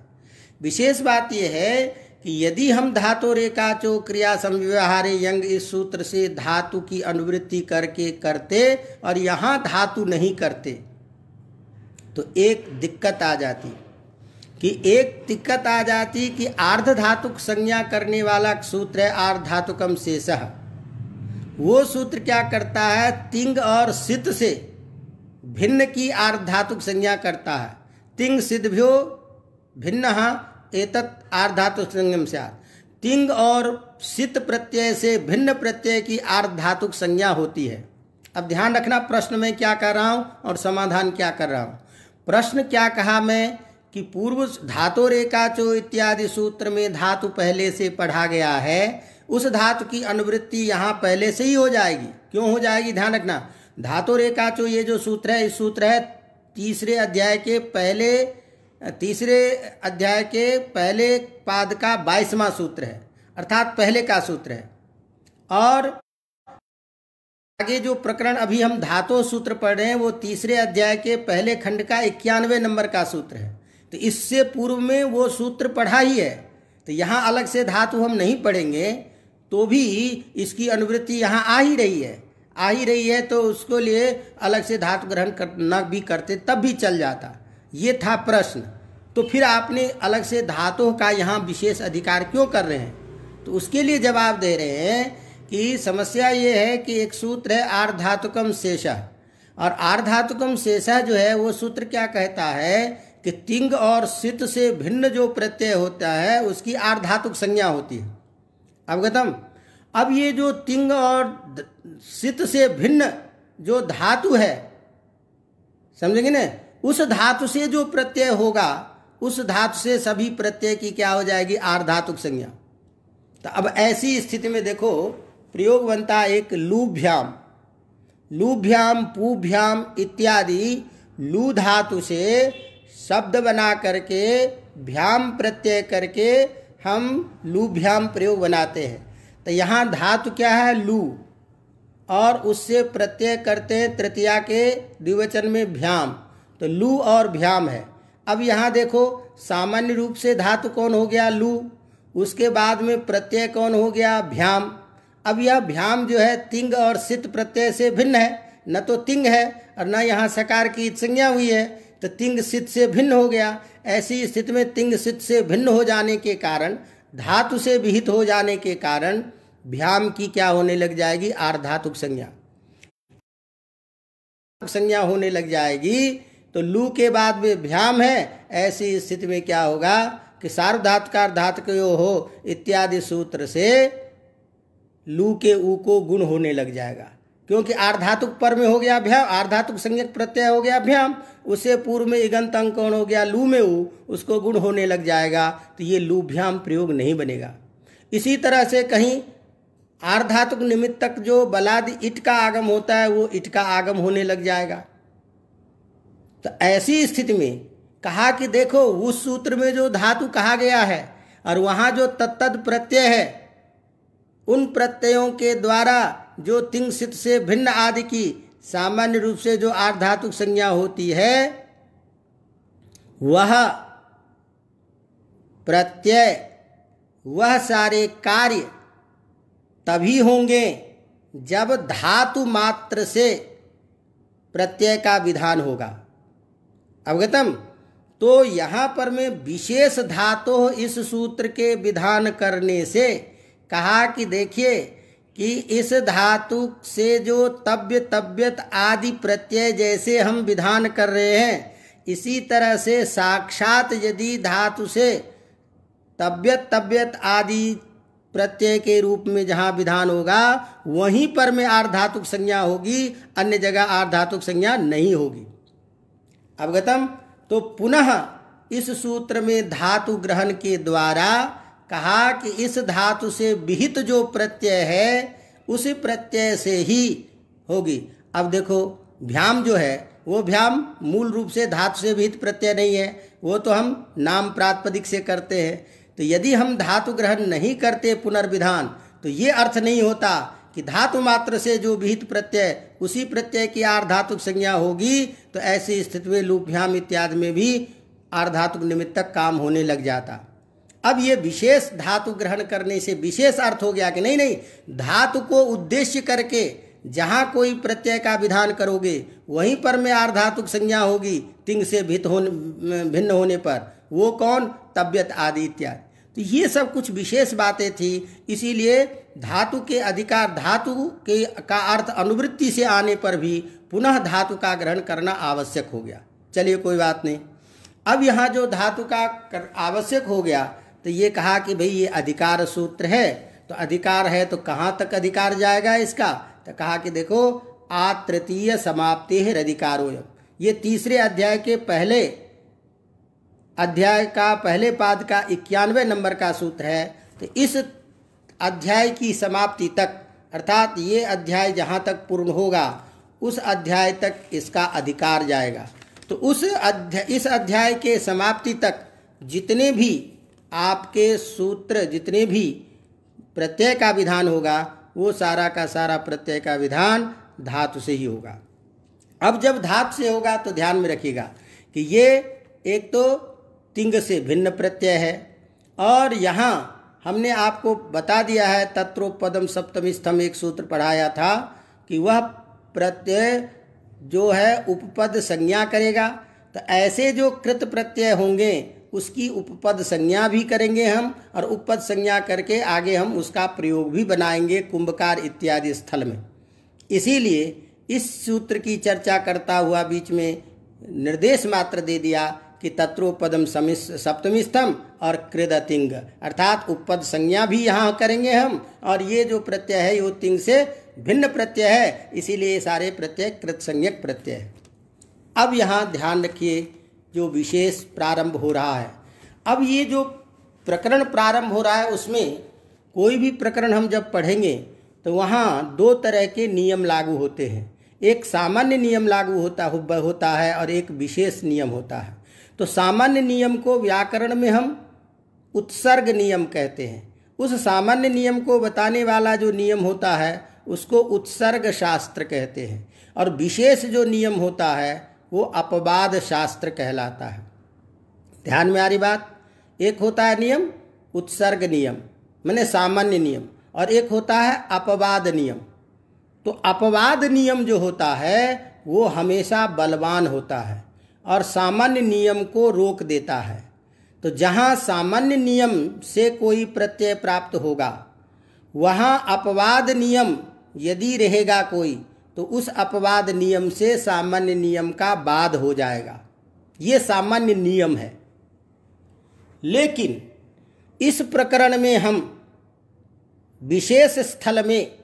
विशेष बात यह है कि यदि हम धातु रेखा चो क्रिया संव्यवहारे यंग इस सूत्र से धातु की अनुवृत्ति करके करते और यहाँ धातु नहीं करते तो एक दिक्कत आ जाती कि एक दिक्कत आ जाती कि आर्ध धातुक संज्ञा करने वाला सूत्र है आर्ध धातुकम शेष वो सूत्र क्या करता है तिंग और सित से भिन्न की आर्ध धातुक संज्ञा करता है तिंग सिद्धभ्यो भिन्न हाँ, एतत् आर्धातुक संज्ञम से तिंग और सित प्रत्यय से भिन्न प्रत्यय की आर्धातुक संज्ञा होती है अब ध्यान रखना प्रश्न में क्या कर रहा हूँ और समाधान क्या कर रहा हूँ प्रश्न क्या कहा मैं कि पूर्व धातु रेखाचो इत्यादि सूत्र में धातु पहले से पढ़ा गया है उस धातु की अनुवृत्ति यहाँ पहले से ही हो जाएगी क्यों हो जाएगी ध्यान रखना धातु रेखाचो ये जो सूत्र है इस सूत्र है तीसरे अध्याय के पहले तीसरे अध्याय के पहले पाद का बाईसवां सूत्र है अर्थात पहले का सूत्र है और आगे जो प्रकरण अभी हम धातु सूत्र पढ़ रहे हैं वो तीसरे अध्याय के पहले खंड का इक्यानवे नंबर का सूत्र है तो इससे पूर्व में वो सूत्र पढ़ा ही है तो यहाँ अलग से धातु हम नहीं पढ़ेंगे तो भी इसकी अनुवृत्ति यहाँ आ ही रही है आ ही रही है तो उसको लिए अलग से धातु ग्रहण कर न भी करते तब भी चल जाता ये था प्रश्न तो फिर आपने अलग से धातु का यहाँ विशेष अधिकार क्यों कर रहे हैं तो उसके लिए जवाब दे रहे हैं कि समस्या ये है कि एक सूत्र है आर्धातुकम शेषा और आर्धातुकम शेषा जो है वो सूत्र क्या कहता है कि तिंग और सित से भिन्न जो प्रत्यय होता है उसकी आर्धातुक संज्ञा होती है अवगतम अब ये जो तिंग और सित से भिन्न जो धातु है समझेंगे ना उस धातु से जो प्रत्यय होगा उस धातु से सभी प्रत्यय की क्या हो जाएगी आर्धातुक संज्ञा तो अब ऐसी स्थिति में देखो प्रयोग बनता है एक लूभ्याम लूभ्याम पूभ्याम इत्यादि लू धातु से शब्द बना करके भ्याम प्रत्यय करके हम लूभ्याम प्रयोग बनाते हैं तो यहाँ धातु क्या है लू और उससे प्रत्यय करते हैं तृतीया के द्विवचन में भ्याम तो लू और भ्याम है अब यहाँ देखो सामान्य रूप से धातु कौन हो गया लू उसके बाद में प्रत्यय कौन हो गया भ्याम अब यह भ्याम जो है तिंग और सित प्रत्यय से भिन्न है न तो तिंग है और न यहाँ सकार की संज्ञा हुई है तो तिंग सित से भिन्न हो गया ऐसी स्थिति में तिंग सित से भिन्न हो जाने के कारण धातु से विहित हो जाने के कारण भ्याम की क्या होने लग जाएगी आर्धातुक संज्ञा संज्ञा होने लग जाएगी तो लू के बाद में भ्याम है ऐसी स्थिति में क्या होगा कि सार्वधातुकार धातु हो इत्यादि सूत्र से लू के ऊ को गुण होने लग जाएगा क्योंकि आर्धातुक पर में हो गया अभ्याम आर्धातुक संज्ञक प्रत्यय हो गया अभ्याम उसे पूर्व में इगंत अंकोण हो गया लू में ऊ उसको गुण होने लग जाएगा तो ये लूभ्याम प्रयोग नहीं बनेगा इसी तरह से कहीं आर्धातुक निमित्त तक जो बलाद इट का आगम होता है वो इट का आगम होने लग जाएगा तो ऐसी स्थिति में कहा कि देखो उस सूत्र में जो धातु कहा गया है और वहाँ जो तत्त प्रत्यय है उन प्रत्ययों के द्वारा जो तिंगसित से भिन्न आदि की सामान्य रूप से जो आर्धातुक संज्ञा होती है वह प्रत्यय वह सारे कार्य तभी होंगे जब धातु मात्र से प्रत्यय का विधान होगा अवगतम तो यहाँ पर मैं विशेष धातु इस सूत्र के विधान करने से कहा कि देखिए कि इस धातु से जो तव्य तव्यत आदि प्रत्यय जैसे हम विधान कर रहे हैं इसी तरह से साक्षात यदि धातु से तव्यत तव्यत आदि प्रत्यय के रूप में जहाँ विधान होगा वहीं पर में आर्धातुक संज्ञा होगी अन्य जगह आर्धातुक संज्ञा नहीं होगी अवगतम तो पुनः इस सूत्र में धातु ग्रहण के द्वारा कहा कि इस धातु से विहित जो प्रत्यय है उसी प्रत्यय से ही होगी अब देखो भ्याम जो है वो भ्याम मूल रूप से धातु से विहित प्रत्यय नहीं है वो तो हम नाम प्रातपदिक से करते हैं तो यदि हम धातु ग्रहण नहीं करते पुनर्विधान तो ये अर्थ नहीं होता कि धातु मात्र से जो विहित प्रत्यय उसी प्रत्यय की आर्धातुक संज्ञा होगी तो ऐसी स्थिति में लूपभ्याम इत्यादि में भी आर्धातुक निमित्तक काम होने लग जाता अब ये विशेष धातु ग्रहण करने से विशेष अर्थ हो गया कि नहीं नहीं धातु को उद्देश्य करके जहाँ कोई प्रत्यय का विधान करोगे वहीं पर में आर्धातुक संज्ञा होगी तिंग से भित होने भिन्न होने पर वो कौन तबियत आदि इत्यादि तो ये सब कुछ विशेष बातें थी इसीलिए धातु के अधिकार धातु के का अर्थ अनुवृत्ति से आने पर भी पुनः धातु का ग्रहण करना आवश्यक हो गया चलिए कोई बात नहीं अब यहाँ जो धातु का आवश्यक हो गया तो ये कहा कि भाई ये अधिकार सूत्र है तो अधिकार है तो कहाँ तक अधिकार जाएगा इसका तो कहा कि देखो आतृतीय समाप्ति है अधिकारो ये तीसरे अध्याय के पहले अध्याय का पहले पाद का इक्यानवे नंबर का सूत्र है तो इस अध्याय की समाप्ति तक अर्थात ये अध्याय जहाँ तक पूर्ण होगा उस अध्याय तक इसका अधिकार जाएगा तो उस अध्याय इस अध्याय के समाप्ति तक जितने भी आपके सूत्र जितने भी प्रत्यय का विधान होगा वो सारा का सारा प्रत्यय का विधान धातु से ही होगा अब जब धातु से होगा तो ध्यान में रखिएगा कि ये एक तो तिंग से भिन्न प्रत्यय है और यहाँ हमने आपको बता दिया है तत्रोपदम सप्तम स्तंभ एक सूत्र पढ़ाया था कि वह प्रत्यय जो है उपपद संज्ञा करेगा तो ऐसे जो कृत प्रत्यय होंगे उसकी उपपद संज्ञा भी करेंगे हम और उपपद संज्ञा करके आगे हम उसका प्रयोग भी बनाएंगे कुंभकार इत्यादि स्थल में इसीलिए इस सूत्र की चर्चा करता हुआ बीच में निर्देश मात्र दे दिया कि तत्रोपदम सप्तमी स्तंभ और कृदतिंग अर्थात उपपद संज्ञा भी यहाँ करेंगे हम और ये जो प्रत्यय है यो तिंग से भिन्न प्रत्यय है इसीलिए सारे प्रत्यय कृत संज्ञक प्रत्यय अब यहाँ ध्यान रखिए जो विशेष प्रारंभ हो रहा है अब ये जो प्रकरण प्रारंभ हो रहा है उसमें कोई भी प्रकरण हम जब पढ़ेंगे तो वहाँ दो तरह के नियम लागू होते हैं एक सामान्य नियम लागू होता होता है और एक विशेष नियम होता है तो सामान्य नियम को व्याकरण में हम उत्सर्ग नियम कहते हैं उस सामान्य नियम को बताने वाला जो नियम होता है उसको उत्सर्ग शास्त्र कहते हैं और विशेष जो नियम होता है वो अपवाद शास्त्र कहलाता है ध्यान में आ रही बात एक होता है नियम उत्सर्ग नियम मैंने सामान्य नियम और एक होता है अपवाद नियम तो अपवाद नियम जो होता है वो हमेशा बलवान होता है और सामान्य नियम को रोक देता है तो जहाँ सामान्य नियम से कोई प्रत्यय प्राप्त होगा वहाँ अपवाद नियम यदि रहेगा कोई तो उस अपवाद नियम से सामान्य नियम का बाद हो जाएगा ये सामान्य नियम है लेकिन इस प्रकरण में हम विशेष स्थल में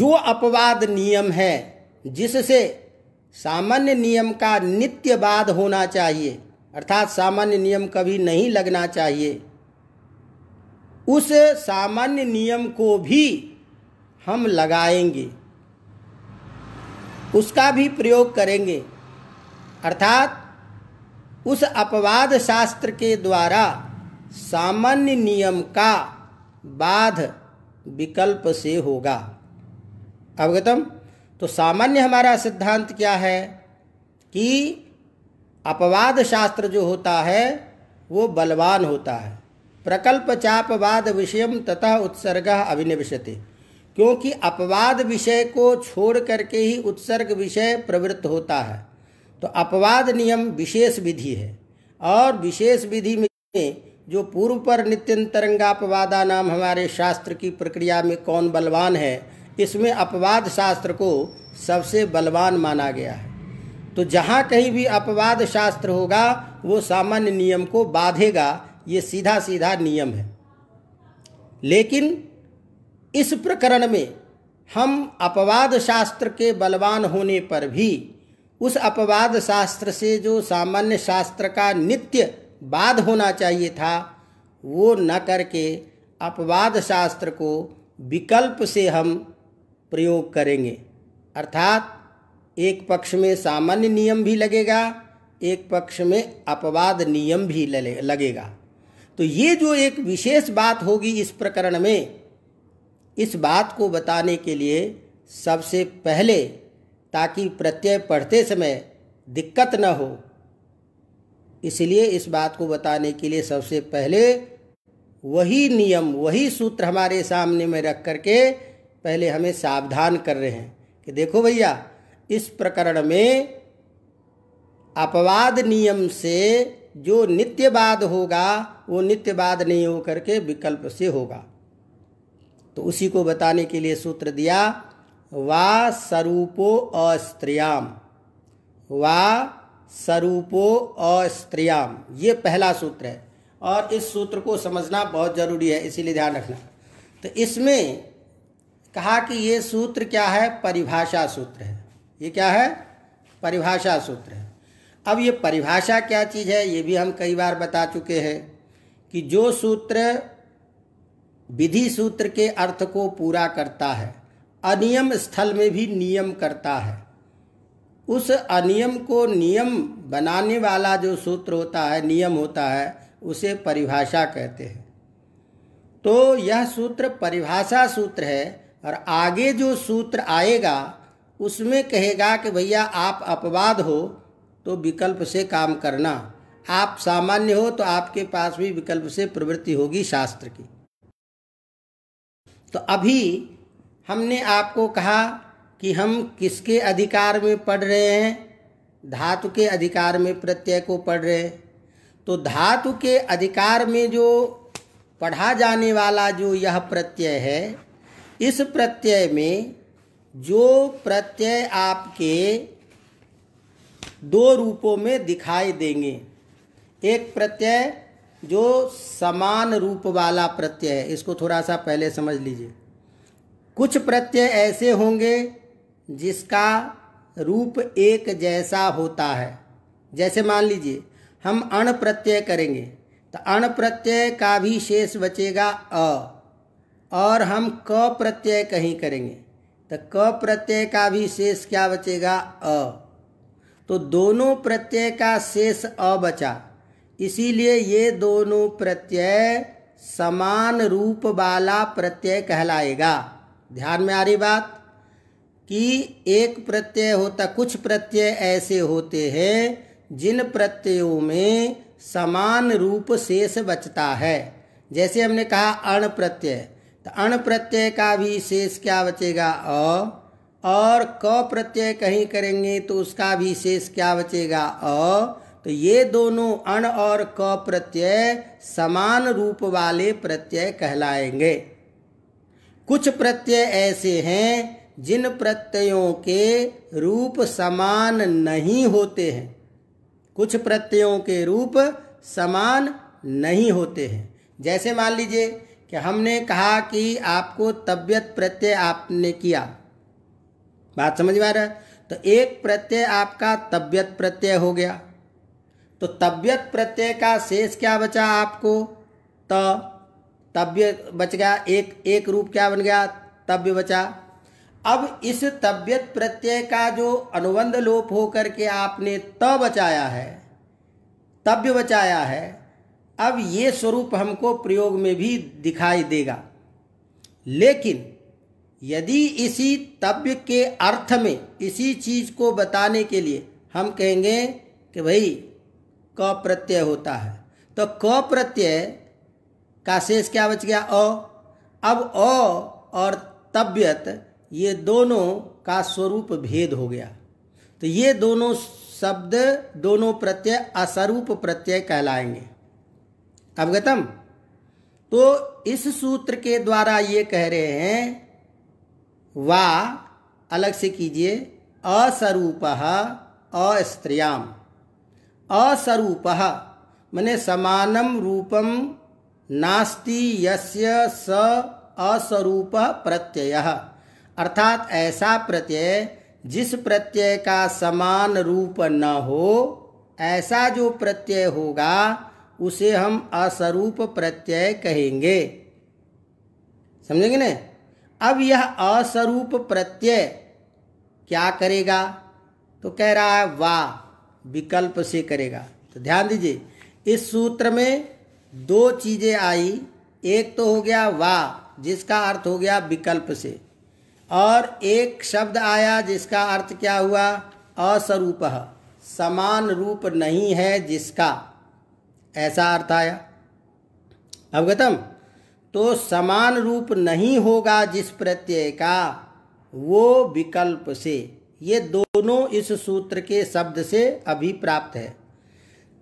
जो अपवाद नियम है जिससे सामान्य नियम का नित्यवाद होना चाहिए अर्थात सामान्य नियम कभी नहीं लगना चाहिए उस सामान्य नियम को भी हम लगाएंगे उसका भी प्रयोग करेंगे अर्थात उस अपवाद शास्त्र के द्वारा सामान्य नियम का बाध विकल्प से होगा अवगतम तो सामान्य हमारा सिद्धांत क्या है कि अपवाद शास्त्र जो होता है वो बलवान होता है प्रकल्प चापवाद विषय तथा उत्सर्ग अभिनिवेशते क्योंकि अपवाद विषय को छोड़ करके ही उत्सर्ग विषय प्रवृत्त होता है तो अपवाद नियम विशेष विधि है और विशेष विधि में जो पूर्व पर नित्यन तरंगापवादा नाम हमारे शास्त्र की प्रक्रिया में कौन बलवान है इसमें अपवाद शास्त्र को सबसे बलवान माना गया है तो जहाँ कहीं भी अपवाद शास्त्र होगा वो सामान्य नियम को बाधेगा ये सीधा सीधा नियम है लेकिन इस प्रकरण में हम अपवाद शास्त्र के बलवान होने पर भी उस अपवाद शास्त्र से जो सामान्य शास्त्र का नित्य बाद होना चाहिए था वो न करके अपवाद शास्त्र को विकल्प से हम प्रयोग करेंगे अर्थात एक पक्ष में सामान्य नियम भी लगेगा एक पक्ष में अपवाद नियम भी लगेगा तो ये जो एक विशेष बात होगी इस प्रकरण में इस बात को बताने के लिए सबसे पहले ताकि प्रत्यय पढ़ते समय दिक्कत न हो इसलिए इस बात को बताने के लिए सबसे पहले वही नियम वही सूत्र हमारे सामने में रख करके पहले हमें सावधान कर रहे हैं कि देखो भैया इस प्रकरण में अपवाद नियम से जो नित्यवाद होगा वो नित्यवाद नहीं होकर के विकल्प से होगा तो उसी को बताने के लिए सूत्र दिया वा स्वरूपो अस्त्रियाम वा स्वरूपो अस्त्रियाम ये पहला सूत्र है और इस सूत्र को समझना बहुत जरूरी है इसीलिए ध्यान रखना तो इसमें कहा कि ये सूत्र क्या है परिभाषा सूत्र है ये क्या है परिभाषा सूत्र है अब ये परिभाषा क्या चीज़ है ये भी हम कई बार बता चुके हैं कि जो सूत्र विधि सूत्र के अर्थ को पूरा करता है अनियम स्थल में भी नियम करता है उस अनियम को नियम बनाने वाला जो सूत्र होता है नियम होता है उसे परिभाषा कहते हैं तो यह सूत्र परिभाषा सूत्र है और आगे जो सूत्र आएगा उसमें कहेगा कि भैया आप अपवाद हो तो विकल्प से काम करना आप सामान्य हो तो आपके पास भी विकल्प से प्रवृत्ति होगी शास्त्र की तो अभी हमने आपको कहा कि हम किसके अधिकार में पढ़ रहे हैं धातु के अधिकार में प्रत्यय को पढ़ रहे हैं तो धातु के अधिकार में जो पढ़ा जाने वाला जो यह प्रत्यय है इस प्रत्यय में जो प्रत्यय आपके दो रूपों में दिखाई देंगे एक प्रत्यय जो समान रूप वाला प्रत्यय है इसको थोड़ा सा पहले समझ लीजिए कुछ प्रत्यय ऐसे होंगे जिसका रूप एक जैसा होता है जैसे मान लीजिए हम अण प्रत्यय करेंगे तो अण प्रत्यय का भी शेष बचेगा अ और हम क प्रत्यय कहीं करेंगे तो क प्रत्यय का भी शेष क्या बचेगा अ तो दोनों प्रत्यय का शेष अ बचा इसीलिए ये दोनों प्रत्यय समान रूप वाला प्रत्यय कहलाएगा ध्यान में आ रही बात कि एक प्रत्यय होता कुछ प्रत्यय ऐसे होते हैं जिन प्रत्ययों में समान रूप शेष बचता है जैसे हमने कहा अण प्रत्यय तो अण प्रत्यय का भी शेष क्या बचेगा अ और क प्रत्यय कहीं करेंगे तो उसका भी शेष क्या बचेगा अ तो ये दोनों अण और क प्रत्यय समान रूप वाले प्रत्यय कहलाएंगे कुछ प्रत्यय ऐसे हैं जिन प्रत्ययों के रूप समान नहीं होते हैं कुछ प्रत्ययों के रूप समान नहीं होते हैं जैसे मान लीजिए कि हमने कहा कि आपको तबियत प्रत्यय आपने किया बात समझ में आ रहा है तो एक प्रत्यय आपका तबियत प्रत्यय हो गया तो तबियत प्रत्यय का शेष क्या बचा आपको तो तब्य बच गया एक एक रूप क्या बन गया तब्य बचा अब इस तबियत प्रत्यय का जो अनुबंध लोप होकर के आपने त बचाया है तब्य बचाया है अब ये स्वरूप हमको प्रयोग में भी दिखाई देगा लेकिन यदि इसी तब्य के अर्थ में इसी चीज़ को बताने के लिए हम कहेंगे कि भाई क प्रत्यय होता है तो क प्रत्यय का शेष क्या बच गया अ अब अ और तब्यत ये दोनों का स्वरूप भेद हो गया तो ये दोनों शब्द दोनों प्रत्यय असरूप प्रत्यय कहलाएंगे अवगतम तो इस सूत्र के द्वारा ये कह रहे हैं वा अलग से कीजिए असरूप अस्त्रियाम असरूप मैंने समानम रूपम नास्ति यस्य स असरूप प्रत्यय अर्थात ऐसा प्रत्यय जिस प्रत्यय का समान रूप न हो ऐसा जो प्रत्यय होगा उसे हम असरूप प्रत्यय कहेंगे समझेंगे न अब यह असरूप प्रत्यय क्या करेगा तो कह रहा है वाह विकल्प से करेगा तो ध्यान दीजिए इस सूत्र में दो चीज़ें आई एक तो हो गया वा जिसका अर्थ हो गया विकल्प से और एक शब्द आया जिसका अर्थ क्या हुआ अस्वरूप समान रूप नहीं है जिसका ऐसा अर्थ आया अवगतम तो समान रूप नहीं होगा जिस प्रत्यय का वो विकल्प से ये दोनों इस सूत्र के शब्द से अभी प्राप्त है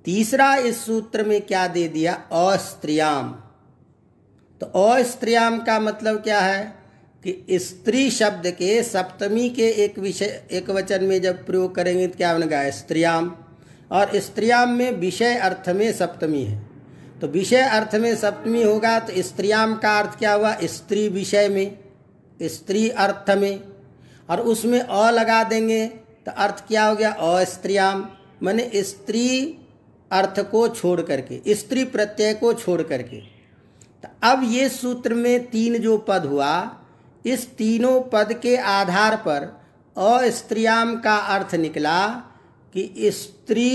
तीसरा इस सूत्र में क्या दे दिया अस्त्रियाम तो अस्त्रियाम का मतलब क्या है कि स्त्री शब्द के सप्तमी के एक विषय एक वचन में जब प्रयोग करेंगे तो क्या बनेगा स्त्रियाम और स्त्रियाम में विषय अर्थ में सप्तमी है तो विषय अर्थ में सप्तमी होगा तो स्त्रियाम का अर्थ क्या हुआ स्त्री विषय में स्त्री अर्थ में और उसमें अ लगा देंगे तो अर्थ क्या हो गया अस्त्रियाम मैंने स्त्री अर्थ को छोड़ करके स्त्री प्रत्यय को छोड़ करके तो अब ये सूत्र में तीन जो पद हुआ इस तीनों पद के आधार पर अस्त्रियाम का अर्थ निकला कि स्त्री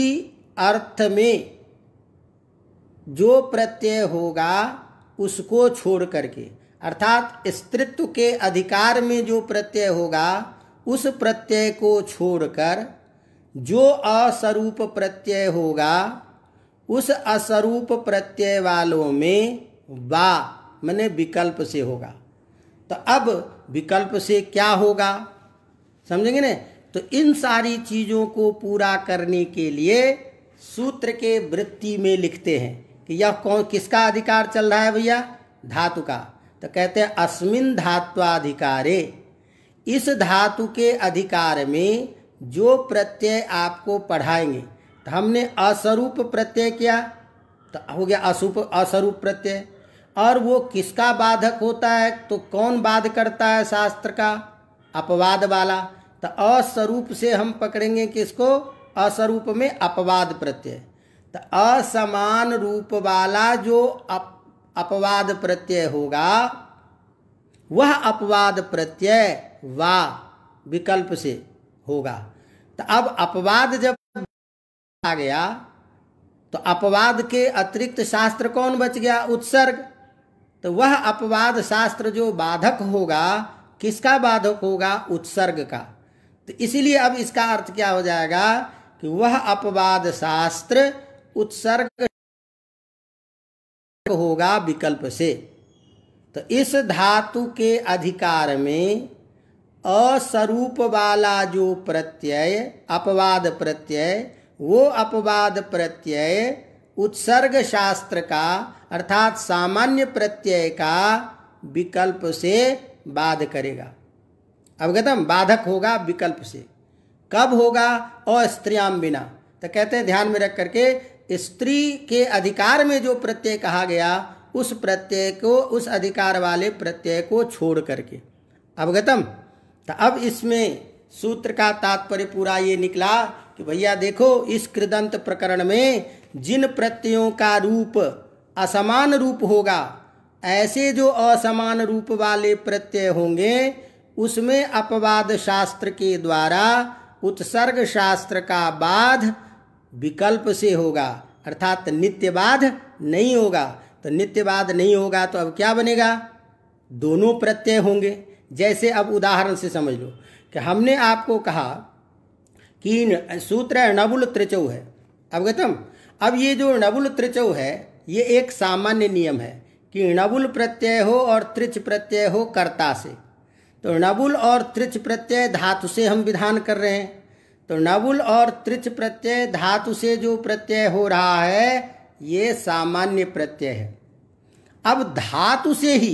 अर्थ में जो प्रत्यय होगा उसको छोड़ करके अर्थात स्त्रित्व के अधिकार में जो प्रत्यय होगा उस प्रत्यय को छोड़कर जो अस्वरूप प्रत्यय होगा उस अस्वरूप प्रत्यय वालों में वा मैने विकल्प से होगा तो अब विकल्प से क्या होगा समझेंगे ना तो इन सारी चीज़ों को पूरा करने के लिए सूत्र के वृत्ति में लिखते हैं कि यह कौन किसका अधिकार चल रहा है भैया धातु का तो कहते हैं अस्मिन धात्वाधिकारे इस धातु के अधिकार में जो प्रत्यय आपको पढ़ाएंगे तो हमने अस्वरूप प्रत्यय किया तो हो गया असुप अस्वरूप प्रत्यय और वो किसका बाधक होता है तो कौन बाध करता है शास्त्र का अपवाद वाला तो अस्वरूप से हम पकड़ेंगे किसको अस्वरूप में अपवाद प्रत्यय तो असमान रूप वाला जो अप अपवाद प्रत्यय होगा वह अपवाद प्रत्यय वा विकल्प से होगा तो अब अपवाद जब आ गया तो अपवाद के अतिरिक्त शास्त्र कौन बच गया उत्सर्ग तो वह अपवाद शास्त्र जो बाधक होगा किसका बाधक होगा उत्सर्ग का तो इसीलिए अब इसका अर्थ क्या हो जाएगा कि वह अपवाद शास्त्र उत्सर्ग होगा विकल्प से तो इस धातु के अधिकार में अस्वरूप वाला जो प्रत्यय अपवाद प्रत्यय वो अपवाद प्रत्यय उत्सर्ग शास्त्र का अर्थात सामान्य प्रत्यय का विकल्प से बाध करेगा अवगतम बाधक होगा विकल्प से कब होगा अस्त्रियाम बिना तो कहते हैं ध्यान में रख करके स्त्री के अधिकार में जो प्रत्यय कहा गया उस प्रत्यय को उस अधिकार वाले प्रत्यय को छोड़ करके अवगतम तो अब इसमें सूत्र का तात्पर्य पूरा ये निकला कि भैया देखो इस कृदंत प्रकरण में जिन प्रत्ययों का रूप असमान रूप होगा ऐसे जो असमान रूप वाले प्रत्यय होंगे उसमें अपवाद शास्त्र के द्वारा उत्सर्ग शास्त्र का बाध विकल्प से होगा अर्थात नित्यवाद नहीं होगा तो नित्यवाद नहीं होगा तो अब क्या बनेगा दोनों प्रत्यय होंगे जैसे अब उदाहरण से समझ लो कि हमने आपको कहा कि सूत्र नबुल त्रिचौ है अब गौतम अब ये जो नबुल त्रिचौ है ये एक सामान्य नियम है कि नबुल प्रत्यय हो और त्रिच प्रत्यय हो कर्ता से तो नबुल और त्रिच प्रत्यय धातु से हम विधान कर रहे हैं तो नवुल और त्रिच प्रत्यय धातु से जो प्रत्यय हो रहा है ये सामान्य प्रत्यय है अब धातु से ही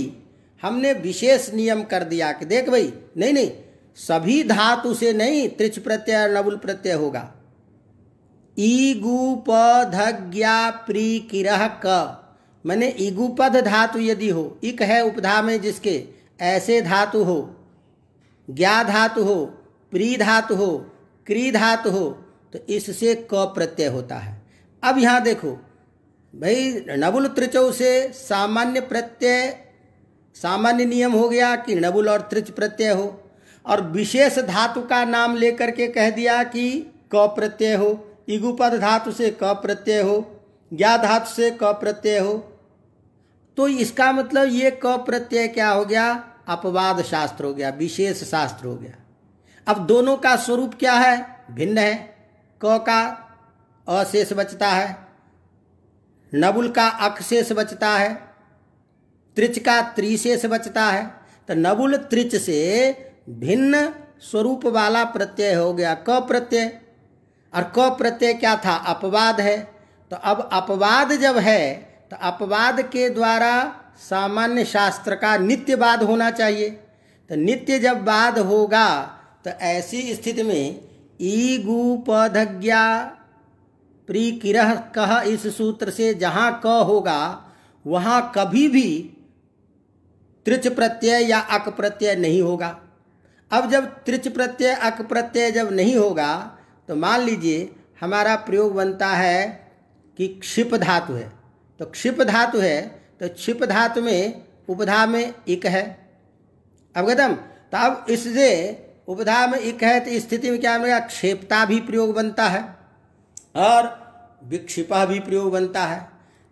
हमने विशेष नियम कर दिया कि देख भाई नहीं नहीं सभी धातु से नहीं त्रिच प्रत्यय और नवुल प्रत्यय होगा ईगुपधज्ञा प्री किरह क मैंने ईगुपद धातु यदि हो इक है उपधा में जिसके ऐसे धातु हो ज्ञा धातु हो प्री धातु हो क्री धातु हो तो इससे क प्रत्यय होता है अब यहाँ देखो भाई नबुल त्रिचौ से सामान्य प्रत्यय सामान्य नियम हो गया कि नबुल और त्रिच प्रत्यय हो और विशेष धातु का नाम लेकर के कह दिया कि क प्रत्यय हो इगुपद धातु से क प्रत्यय हो ज्ञा धातु से क प्रत्यय हो तो इसका मतलब ये क प्रत्यय क्या हो गया अपवाद शास्त्र हो गया विशेष शास्त्र हो गया अब दोनों का स्वरूप क्या है भिन्न है क का अशेष बचता है नबुल का अक्षेष बचता है त्रिच का त्रिशेष बचता है तो नबुल त्रिच से भिन्न स्वरूप वाला प्रत्यय हो गया क प्रत्यय और क प्रत्यय क्या था अपवाद है तो अब अपवाद जब है तो अपवाद के द्वारा सामान्य शास्त्र का नित्यवाद होना चाहिए तो नित्य जब वाद होगा तो ऐसी स्थिति में ई ईगुपधज्ञा प्रीकिरह कह इस सूत्र से जहाँ क होगा वहाँ कभी भी त्रिच प्रत्यय या अक प्रत्यय नहीं होगा अब जब त्रिच प्रत्यय अक प्रत्यय जब नहीं होगा तो मान लीजिए हमारा प्रयोग बनता है कि क्षिप धातु है तो क्षिप धातु है तो क्षिप धातु में उपधा में एक है अवगतम तो अब इससे उपधा में एक है तो स्थिति में क्या बनेगा क्षेपता भी प्रयोग बनता है और विक्षिपा भी प्रयोग बनता है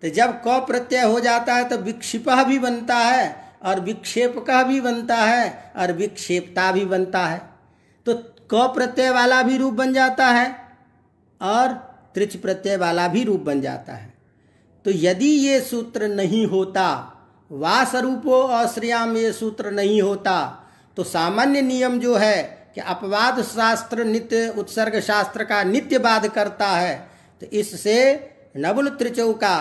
तो जब क प्रत्यय हो जाता है तो विक्षिपा भी बनता है और विक्षेप का भी बनता है और विक्षेपता भी बनता है तो क प्रत्यय वाला भी रूप बन जाता है और त्रिच प्रत्यय वाला भी रूप बन जाता है तो यदि ये सूत्र नहीं होता वास रूपो अश्रियाम ये सूत्र नहीं होता तो सामान्य नियम जो है कि अपवाद शास्त्र नित्य उत्सर्ग शास्त्र का नित्य बाध करता है तो इससे नवल त्रिचौ का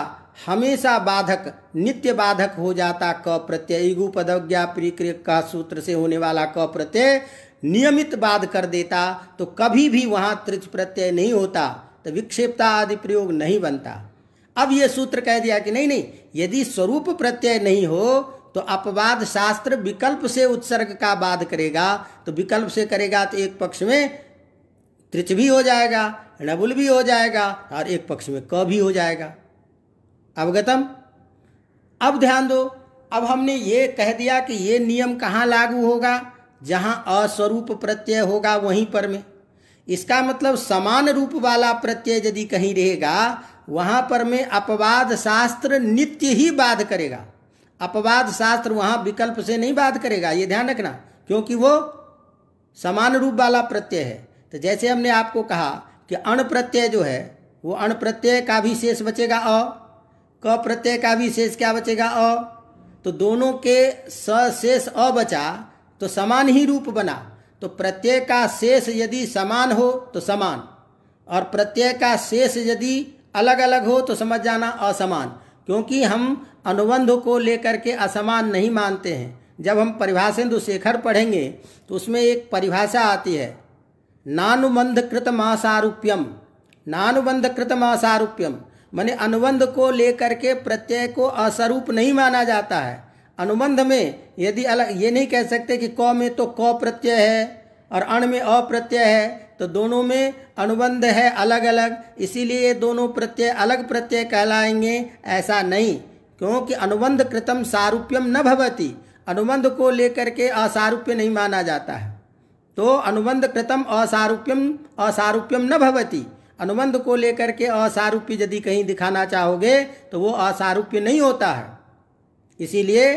हमेशा बाधक नित्य बाधक हो जाता क प्रत्यय ईगु पदज्ञा प्रिक्रिय का सूत्र से होने वाला क प्रत्यय नियमित बाध कर देता तो कभी भी वहाँ त्रिच प्रत्यय नहीं होता तो विक्षेपता आदि प्रयोग नहीं बनता अब ये सूत्र कह दिया कि नहीं नहीं यदि स्वरूप प्रत्यय नहीं हो तो अपवाद शास्त्र विकल्प से उत्सर्ग का बाध करेगा तो विकल्प से करेगा तो एक पक्ष में त्रिच भी हो जाएगा नबुल भी हो जाएगा और एक पक्ष में क भी हो जाएगा अवगतम अब ध्यान दो अब हमने ये कह दिया कि ये नियम कहाँ लागू होगा जहाँ अस्वरूप प्रत्यय होगा वहीं पर में इसका मतलब समान रूप वाला प्रत्यय यदि कहीं रहेगा वहाँ पर में अपवाद शास्त्र नित्य ही बाध करेगा अपवाद शास्त्र वहां विकल्प से नहीं बात करेगा ये ध्यान रखना क्योंकि वो समान रूप वाला प्रत्यय है तो जैसे हमने आपको कहा कि अण प्रत्यय जो है वो अण प्रत्यय का भी शेष बचेगा अ क प्रत्यय का भी शेष क्या बचेगा अ तो दोनों के स शेष अ बचा तो समान ही रूप बना तो प्रत्यय का शेष यदि समान हो तो समान और प्रत्यय का शेष यदि अलग अलग हो तो समझ जाना असमान क्योंकि हम अनुबंध को लेकर के असमान नहीं मानते हैं जब हम परिभाषेंदु शेखर पढ़ेंगे तो उसमें एक परिभाषा आती है नानुबंध मासारूप्यम नानुबंध मासारूप्यम मैंने अनुबंध को लेकर के प्रत्यय को असरूप नहीं माना जाता है अनुबंध में यदि अलग ये नहीं कह सकते कि क में तो क प्रत्यय है और अण में अप्रत्यय है तो दोनों में अनुबंध है अलग अलग इसीलिए दोनों प्रत्यय अलग प्रत्यय कहलाएंगे ऐसा नहीं क्योंकि अनुबंध कृतम सारूप्यम न भवती अनुबंध को लेकर के असारूप्य नहीं माना जाता है तो अनुबंध कृतम असारूप्यम असारूप्यम न भवती अनुबंध को लेकर के असारूप्य यदि कहीं दिखाना चाहोगे तो वो असारूप्य नहीं होता है इसीलिए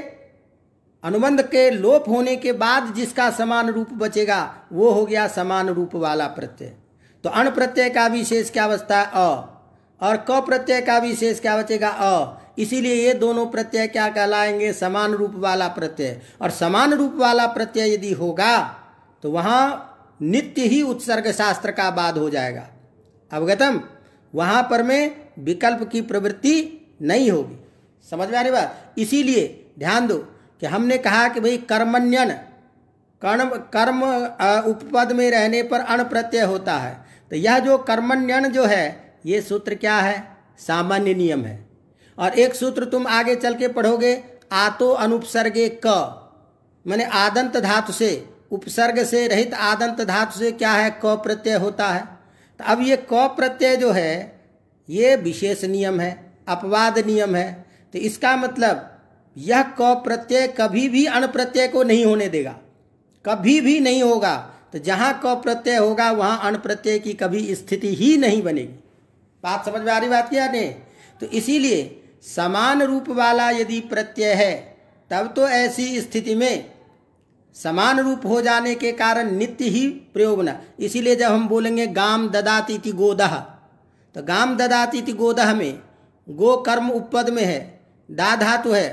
अनुबंध के लोप होने के बाद जिसका समान रूप बचेगा वो हो गया समान रूप वाला प्रत्यय तो अण प्रत्यय का विशेष क्या बचता है अ और क प्रत्यय का विशेष क्या बचेगा अ इसीलिए ये दोनों प्रत्यय क्या कहलाएंगे समान रूप वाला प्रत्यय और समान रूप वाला प्रत्यय यदि होगा तो वहां नित्य ही उत्सर्ग शास्त्र का बाद हो जाएगा अवगतम वहां पर में विकल्प की प्रवृत्ति नहीं होगी समझ में आ रही बात इसीलिए ध्यान दो कि हमने कहा कि भाई कर्मण्यन कर्म कर्म उपपद में रहने पर अण प्रत्यय होता है तो यह जो कर्मण्यन जो है ये सूत्र क्या है सामान्य नियम है और एक सूत्र तुम आगे चल के पढ़ोगे आतो अनुपसर्गे क मैंने आदंत धातु से उपसर्ग से रहित आदंत धातु से क्या है क प्रत्यय होता है तो अब ये क प्रत्यय जो है ये विशेष नियम है अपवाद नियम है तो इसका मतलब यह क प्रत्यय कभी भी अन प्रत्यय को नहीं होने देगा कभी भी नहीं होगा तो जहां क प्रत्यय होगा वहां अन प्रत्यय की कभी स्थिति ही नहीं बनेगी बात समझ में आ रही बात क्या नहीं तो इसीलिए समान रूप वाला यदि प्रत्यय है तब तो ऐसी स्थिति में समान रूप हो जाने के कारण नित्य ही प्रयोग न इसीलिए जब हम बोलेंगे गाम ददाती थी गोदह तो गाम ददाती थी गोदह में गो कर्म उपपद में है दा धातु है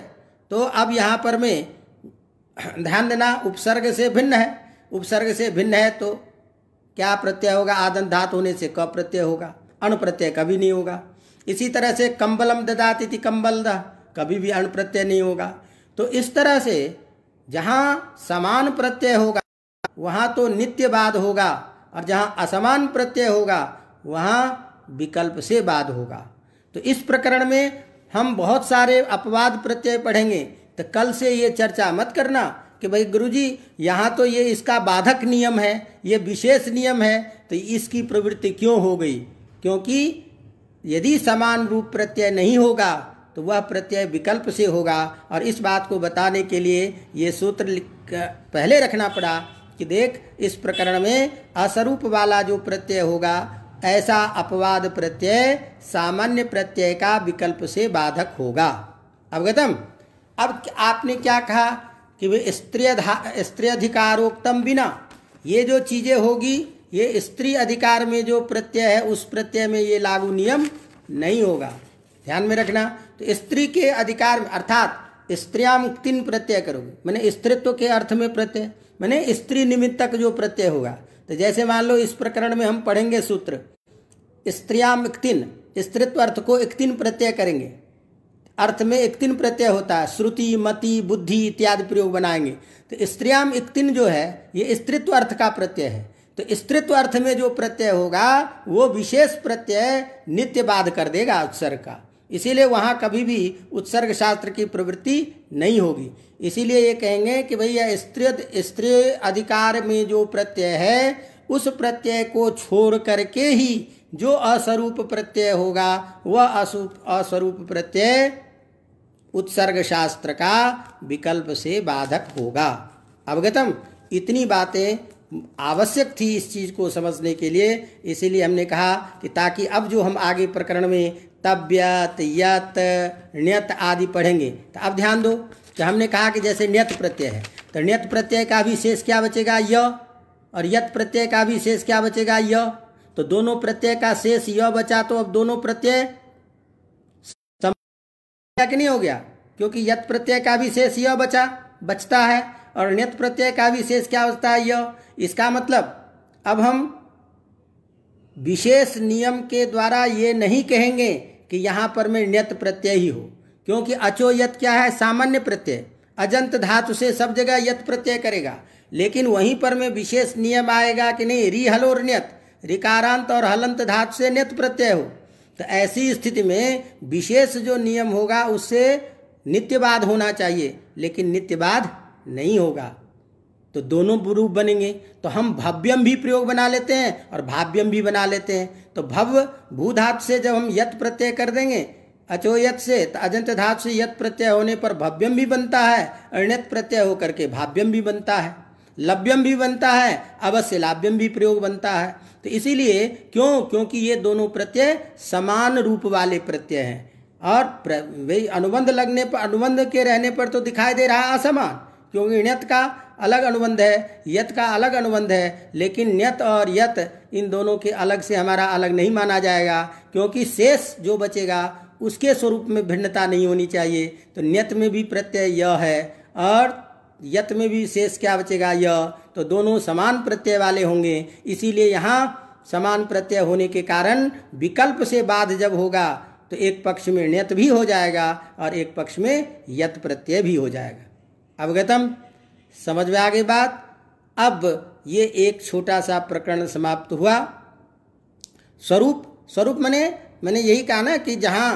तो अब यहाँ पर मैं ध्यान देना उपसर्ग से भिन्न है उपसर्ग से भिन्न है तो क्या प्रत्यय होगा आदन धात होने से क प्रत्यय होगा अण प्रत्यय कभी नहीं होगा इसी तरह से कम्बलम ददात थी कम्बल द कभी भी अण प्रत्यय नहीं होगा तो इस तरह से जहाँ समान प्रत्यय होगा वहाँ तो नित्य बाद होगा और जहाँ असमान प्रत्यय होगा वहाँ विकल्प से बाद होगा तो इस प्रकरण में हम बहुत सारे अपवाद प्रत्यय पढ़ेंगे तो कल से ये चर्चा मत करना कि भाई गुरुजी यहाँ तो ये इसका बाधक नियम है ये विशेष नियम है तो इसकी प्रवृत्ति क्यों हो गई क्योंकि यदि समान रूप प्रत्यय नहीं होगा तो वह प्रत्यय विकल्प से होगा और इस बात को बताने के लिए ये सूत्र पहले रखना पड़ा कि देख इस प्रकरण में असरूप वाला जो प्रत्यय होगा ऐसा अपवाद प्रत्यय सामान्य प्रत्यय का विकल्प से बाधक होगा अवगतम अब आपने क्या कहा कि वे स्त्री स्त्री अधिकारोक्तम बिना ये जो चीज़ें होगी ये स्त्री अधिकार में जो प्रत्यय है उस प्रत्यय में ये लागू नियम नहीं होगा ध्यान में रखना तो स्त्री के अधिकार में अर्थात स्त्रिया तीन प्रत्यय करोगे मैंने स्त्रित्व के अर्थ में प्रत्यय मैंने स्त्री निमित्तक जो प्रत्यय होगा तो जैसे मान लो इस प्रकरण में हम पढ़ेंगे सूत्र स्त्रियाम इक्तिन स्त्रित्व अर्थ को तीन प्रत्यय करेंगे अर्थ में इक्तिन प्रत्यय होता है श्रुति मति बुद्धि इत्यादि प्रयोग बनाएंगे तो स्त्रियाम इक्तिन जो है ये स्त्रित्व अर्थ का प्रत्यय है तो स्त्रित्व अर्थ में जो प्रत्यय होगा वो विशेष प्रत्यय नित्यवाद कर देगा उत्सर्ग का इसीलिए वहाँ कभी भी उत्सर्ग शास्त्र की प्रवृत्ति नहीं होगी इसीलिए ये कहेंगे कि भैया स्त्री स्त्री अधिकार में जो प्रत्यय है उस प्रत्यय को छोड़ करके ही जो अस्वरूप प्रत्यय होगा वह अस्वरूप प्रत्यय उत्सर्ग शास्त्र का विकल्प से बाधक होगा अवगतम इतनी बातें आवश्यक थी इस चीज़ को समझने के लिए इसीलिए हमने कहा कि ताकि अब जो हम आगे प्रकरण में तब्यत यत न्यत आदि पढ़ेंगे तो अब ध्यान दो कि हमने कहा कि जैसे न्यत प्रत्यय है तो न्यत प्रत्यय का भी शेष क्या बचेगा य और यत प्रत्यय का भी शेष क्या बचेगा य तो दोनों प्रत्यय का शेष य बचा तो अब दोनों प्रत्यय समाप्त नहीं हो गया क्योंकि यत प्रत्यय का भी शेष य बचा बचता है और नियत प्रत्यय का भी शेष क्या होता है य इसका मतलब अब हम विशेष नियम के द्वारा ये नहीं कहेंगे कि यहाँ पर में नियत प्रत्यय ही हो क्योंकि अचो यत क्या है सामान्य प्रत्यय अजंत धातु से सब जगह यत प्रत्यय करेगा लेकिन वहीं पर में विशेष नियम आएगा कि नहीं रिहलोर नियत रिकारांत और हलंत धातु से नेत प्रत्यय हो तो ऐसी स्थिति में विशेष जो नियम होगा उससे नित्यवाद होना चाहिए लेकिन नित्यवाद नहीं होगा तो दोनों रूप बनेंगे तो हम भव्यम भी प्रयोग बना लेते हैं और भाव्यम भी बना लेते हैं तो भव्य भू धातु से जब हम यत प्रत्यय कर देंगे अचो यत से तो अजंत धातु से यत प्रत्यय होने पर भव्यम भी बनता है अण्यत प्रत्यय होकर के भाव्यम भी बनता है लभ्यम भी बनता है अवश्य लाभ्यम भी प्रयोग बनता है तो इसीलिए क्यों क्योंकि ये दोनों प्रत्यय समान रूप वाले प्रत्यय हैं और वही अनुबंध लगने पर अनुबंध के रहने पर तो दिखाई दे रहा असमान क्योंकि ण्यत का अलग अनुबंध है यत का अलग अनुबंध है लेकिन न्यत और यत इन दोनों के अलग से हमारा अलग नहीं माना जाएगा क्योंकि शेष जो बचेगा उसके स्वरूप में भिन्नता नहीं होनी चाहिए तो न्यत में भी प्रत्यय यह है और यत में भी शेष क्या बचेगा य तो दोनों समान प्रत्यय वाले होंगे इसीलिए यहाँ समान प्रत्यय होने के कारण विकल्प से बाद जब होगा तो एक पक्ष में नियत भी हो जाएगा और एक पक्ष में यत प्रत्यय भी हो जाएगा अवगतम समझ में आगे बात अब ये एक छोटा सा प्रकरण समाप्त हुआ स्वरूप स्वरूप मैंने मैंने यही कहा ना कि जहाँ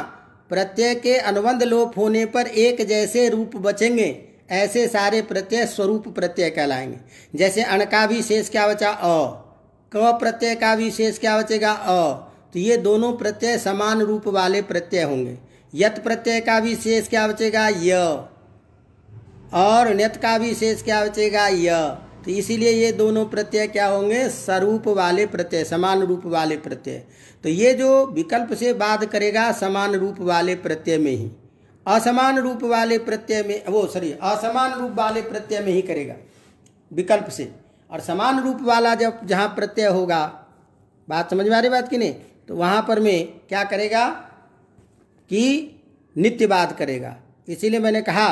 प्रत्यय के अनुबंध लोप होने पर एक जैसे रूप बचेंगे ऐसे सारे प्रत्यय स्वरूप प्रत्यय कहलाएंगे जैसे अण का भी शेष क्या बचा अ क प्रत्यय का भी शेष क्या बचेगा अ तो ये दोनों प्रत्यय समान रूप वाले प्रत्यय होंगे यत प्रत्यय का भी शेष क्या बचेगा य और नत का भी शेष क्या बचेगा य तो इसीलिए ये दोनों प्रत्यय क्या होंगे स्वरूप वाले प्रत्यय समान रूप वाले प्रत्यय तो ये जो विकल्प से बात करेगा समान रूप वाले प्रत्यय में ही असमान रूप वाले प्रत्यय में वो सॉरी असमान रूप वाले प्रत्यय में ही करेगा विकल्प से और समान रूप वाला जब जहाँ प्रत्यय होगा बात समझ में आ रही बात की नहीं तो वहाँ पर में क्या करेगा कि नित्यवाद करेगा इसीलिए मैंने कहा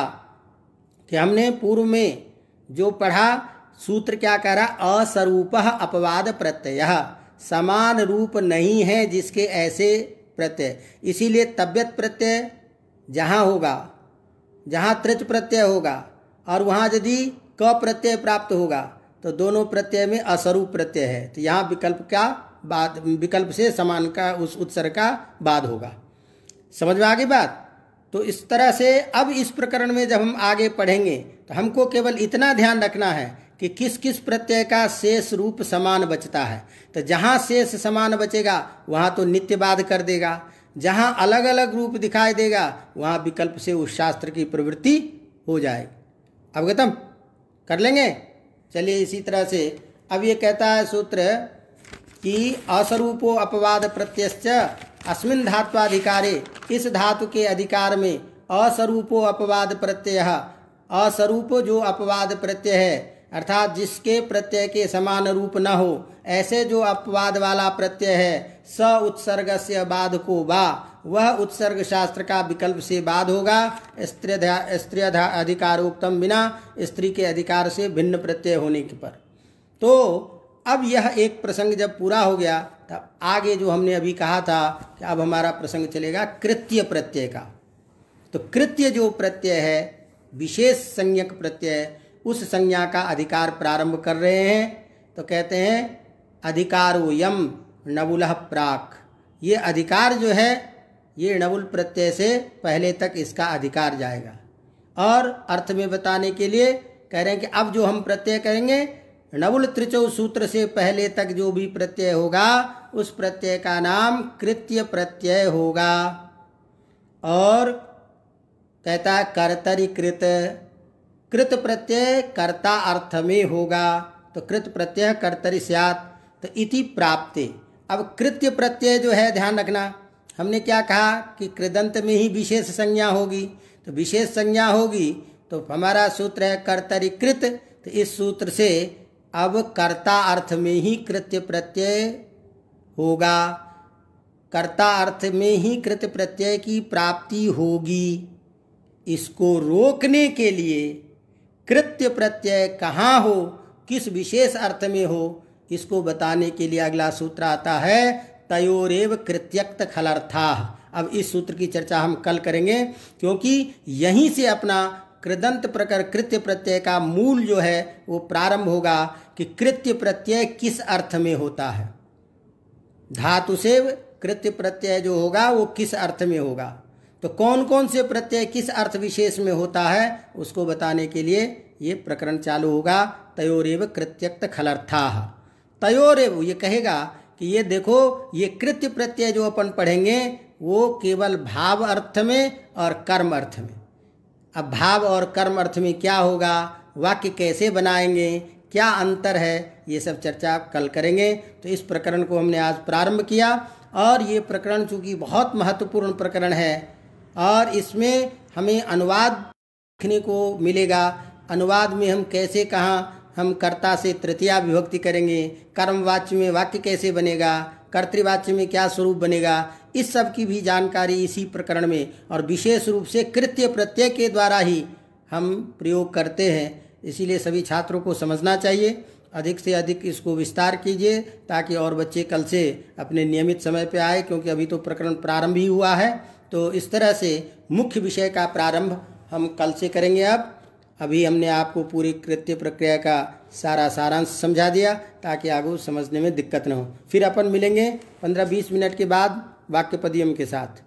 कि हमने पूर्व में जो पढ़ा सूत्र क्या कह रहा असरूप अपवाद प्रत्यय समान रूप नहीं है जिसके ऐसे प्रत्यय इसीलिए तब्यत प्रत्यय जहाँ होगा जहाँ तृत प्रत्यय होगा और वहाँ यदि क प्रत्यय प्राप्त होगा तो दोनों प्रत्यय में असरूप प्रत्यय है तो यहाँ विकल्प का बाद विकल्प से समान का उस उत्सर्ग का बाद होगा समझ में आ गई बात तो इस तरह से अब इस प्रकरण में जब हम आगे पढ़ेंगे तो हमको केवल इतना ध्यान रखना है कि किस किस प्रत्यय का शेष रूप समान बचता है तो जहाँ शेष समान बचेगा वहाँ तो नित्यवाद कर देगा जहाँ अलग अलग रूप दिखाई देगा वहाँ विकल्प से उस शास्त्र की प्रवृत्ति हो जाए अवगतम कर लेंगे चलिए इसी तरह से अब ये कहता है सूत्र कि अस्वरूपो अपवाद प्रत्यश्च अस्मिन धात्वाधिकारे इस धातु के अधिकार में अस्वरूपो अपवाद प्रत्यय अस्वरूप जो अपवाद प्रत्यय है अर्थात जिसके प्रत्यय के समान रूप न हो ऐसे जो अपवाद वाला प्रत्यय है स उत्सर्ग से बाद को वा वह उत्सर्ग शास्त्र का विकल्प से बाद होगा स्त्री अधिकारोक्तम बिना स्त्री के अधिकार से भिन्न प्रत्यय होने के पर तो अब यह एक प्रसंग जब पूरा हो गया तब आगे जो हमने अभी कहा था कि अब हमारा प्रसंग चलेगा कृत्य प्रत्यय का तो कृत्य जो प्रत्यय है विशेष संज्ञक प्रत्यय उस संज्ञा का अधिकार प्रारंभ कर रहे हैं तो कहते हैं अधिकारो यम नबुल प्राक ये अधिकार जो है ये नबुल प्रत्यय से पहले तक इसका अधिकार जाएगा और अर्थ में बताने के लिए कह रहे हैं कि अब जो हम प्रत्यय करेंगे नवुल त्रिचौ सूत्र से पहले तक जो भी प्रत्यय होगा उस प्रत्यय का नाम कृत्य प्रत्यय होगा और कहता है कर्तरी कृत कृत प्रत्यय कर्ता अर्थ में होगा तो कृत प्रत्यय कर्तरी स्यात तो इति प्राप्ते अब कृत्य प्रत्यय जो है ध्यान रखना हमने क्या कहा कि कृदंत में ही विशेष संज्ञा होगी तो विशेष संज्ञा होगी तो हमारा सूत्र है कर्तरी कृत तो इस सूत्र से अब कर्ता अर्थ में ही कृत्य प्रत्यय होगा कर्ता अर्थ में ही कृत्य प्रत्यय की प्राप्ति होगी इसको रोकने के लिए कृत्य प्रत्यय कहाँ हो किस विशेष अर्थ में हो इसको बताने के लिए अगला सूत्र आता है तयोरेव कृत्यक्त खलर्था अब इस सूत्र की चर्चा हम कल करेंगे क्योंकि यहीं से अपना कृदंत प्रकर कृत्य प्रत्यय का मूल जो है वो प्रारंभ होगा कि कृत्य प्रत्यय किस अर्थ में होता है धातु से कृत्य प्रत्यय जो होगा वो किस अर्थ में होगा तो कौन कौन से प्रत्यय किस अर्थ विशेष में होता है उसको बताने के लिए ये प्रकरण चालू होगा तयोरेव कृत्यक्त खलर्था एव ये कहेगा कि ये देखो ये कृत्य प्रत्यय जो अपन पढ़ेंगे वो केवल भाव अर्थ में और कर्म अर्थ में अब भाव और कर्म अर्थ में क्या होगा वाक्य कैसे बनाएंगे क्या अंतर है ये सब चर्चा कल करेंगे तो इस प्रकरण को हमने आज प्रारंभ किया और ये प्रकरण चूँकि बहुत महत्वपूर्ण प्रकरण है और इसमें हमें अनुवाद देखने को मिलेगा अनुवाद में हम कैसे कहाँ हम कर्ता से तृतीया विभक्ति करेंगे कर्मवाच्य में वाक्य कैसे बनेगा कर्तृवाच्य में क्या स्वरूप बनेगा इस सब की भी जानकारी इसी प्रकरण में और विशेष रूप से कृत्य प्रत्यय के द्वारा ही हम प्रयोग करते हैं इसीलिए सभी छात्रों को समझना चाहिए अधिक से अधिक इसको विस्तार कीजिए ताकि और बच्चे कल से अपने नियमित समय पर आए क्योंकि अभी तो प्रकरण प्रारंभ ही हुआ है तो इस तरह से मुख्य विषय का प्रारंभ हम कल से करेंगे अब अभी हमने आपको पूरी कृत्य प्रक्रिया का सारा सारांश समझा दिया ताकि आगे समझने में दिक्कत न हो फिर अपन मिलेंगे पंद्रह बीस मिनट के बाद वाक्य पदियम के साथ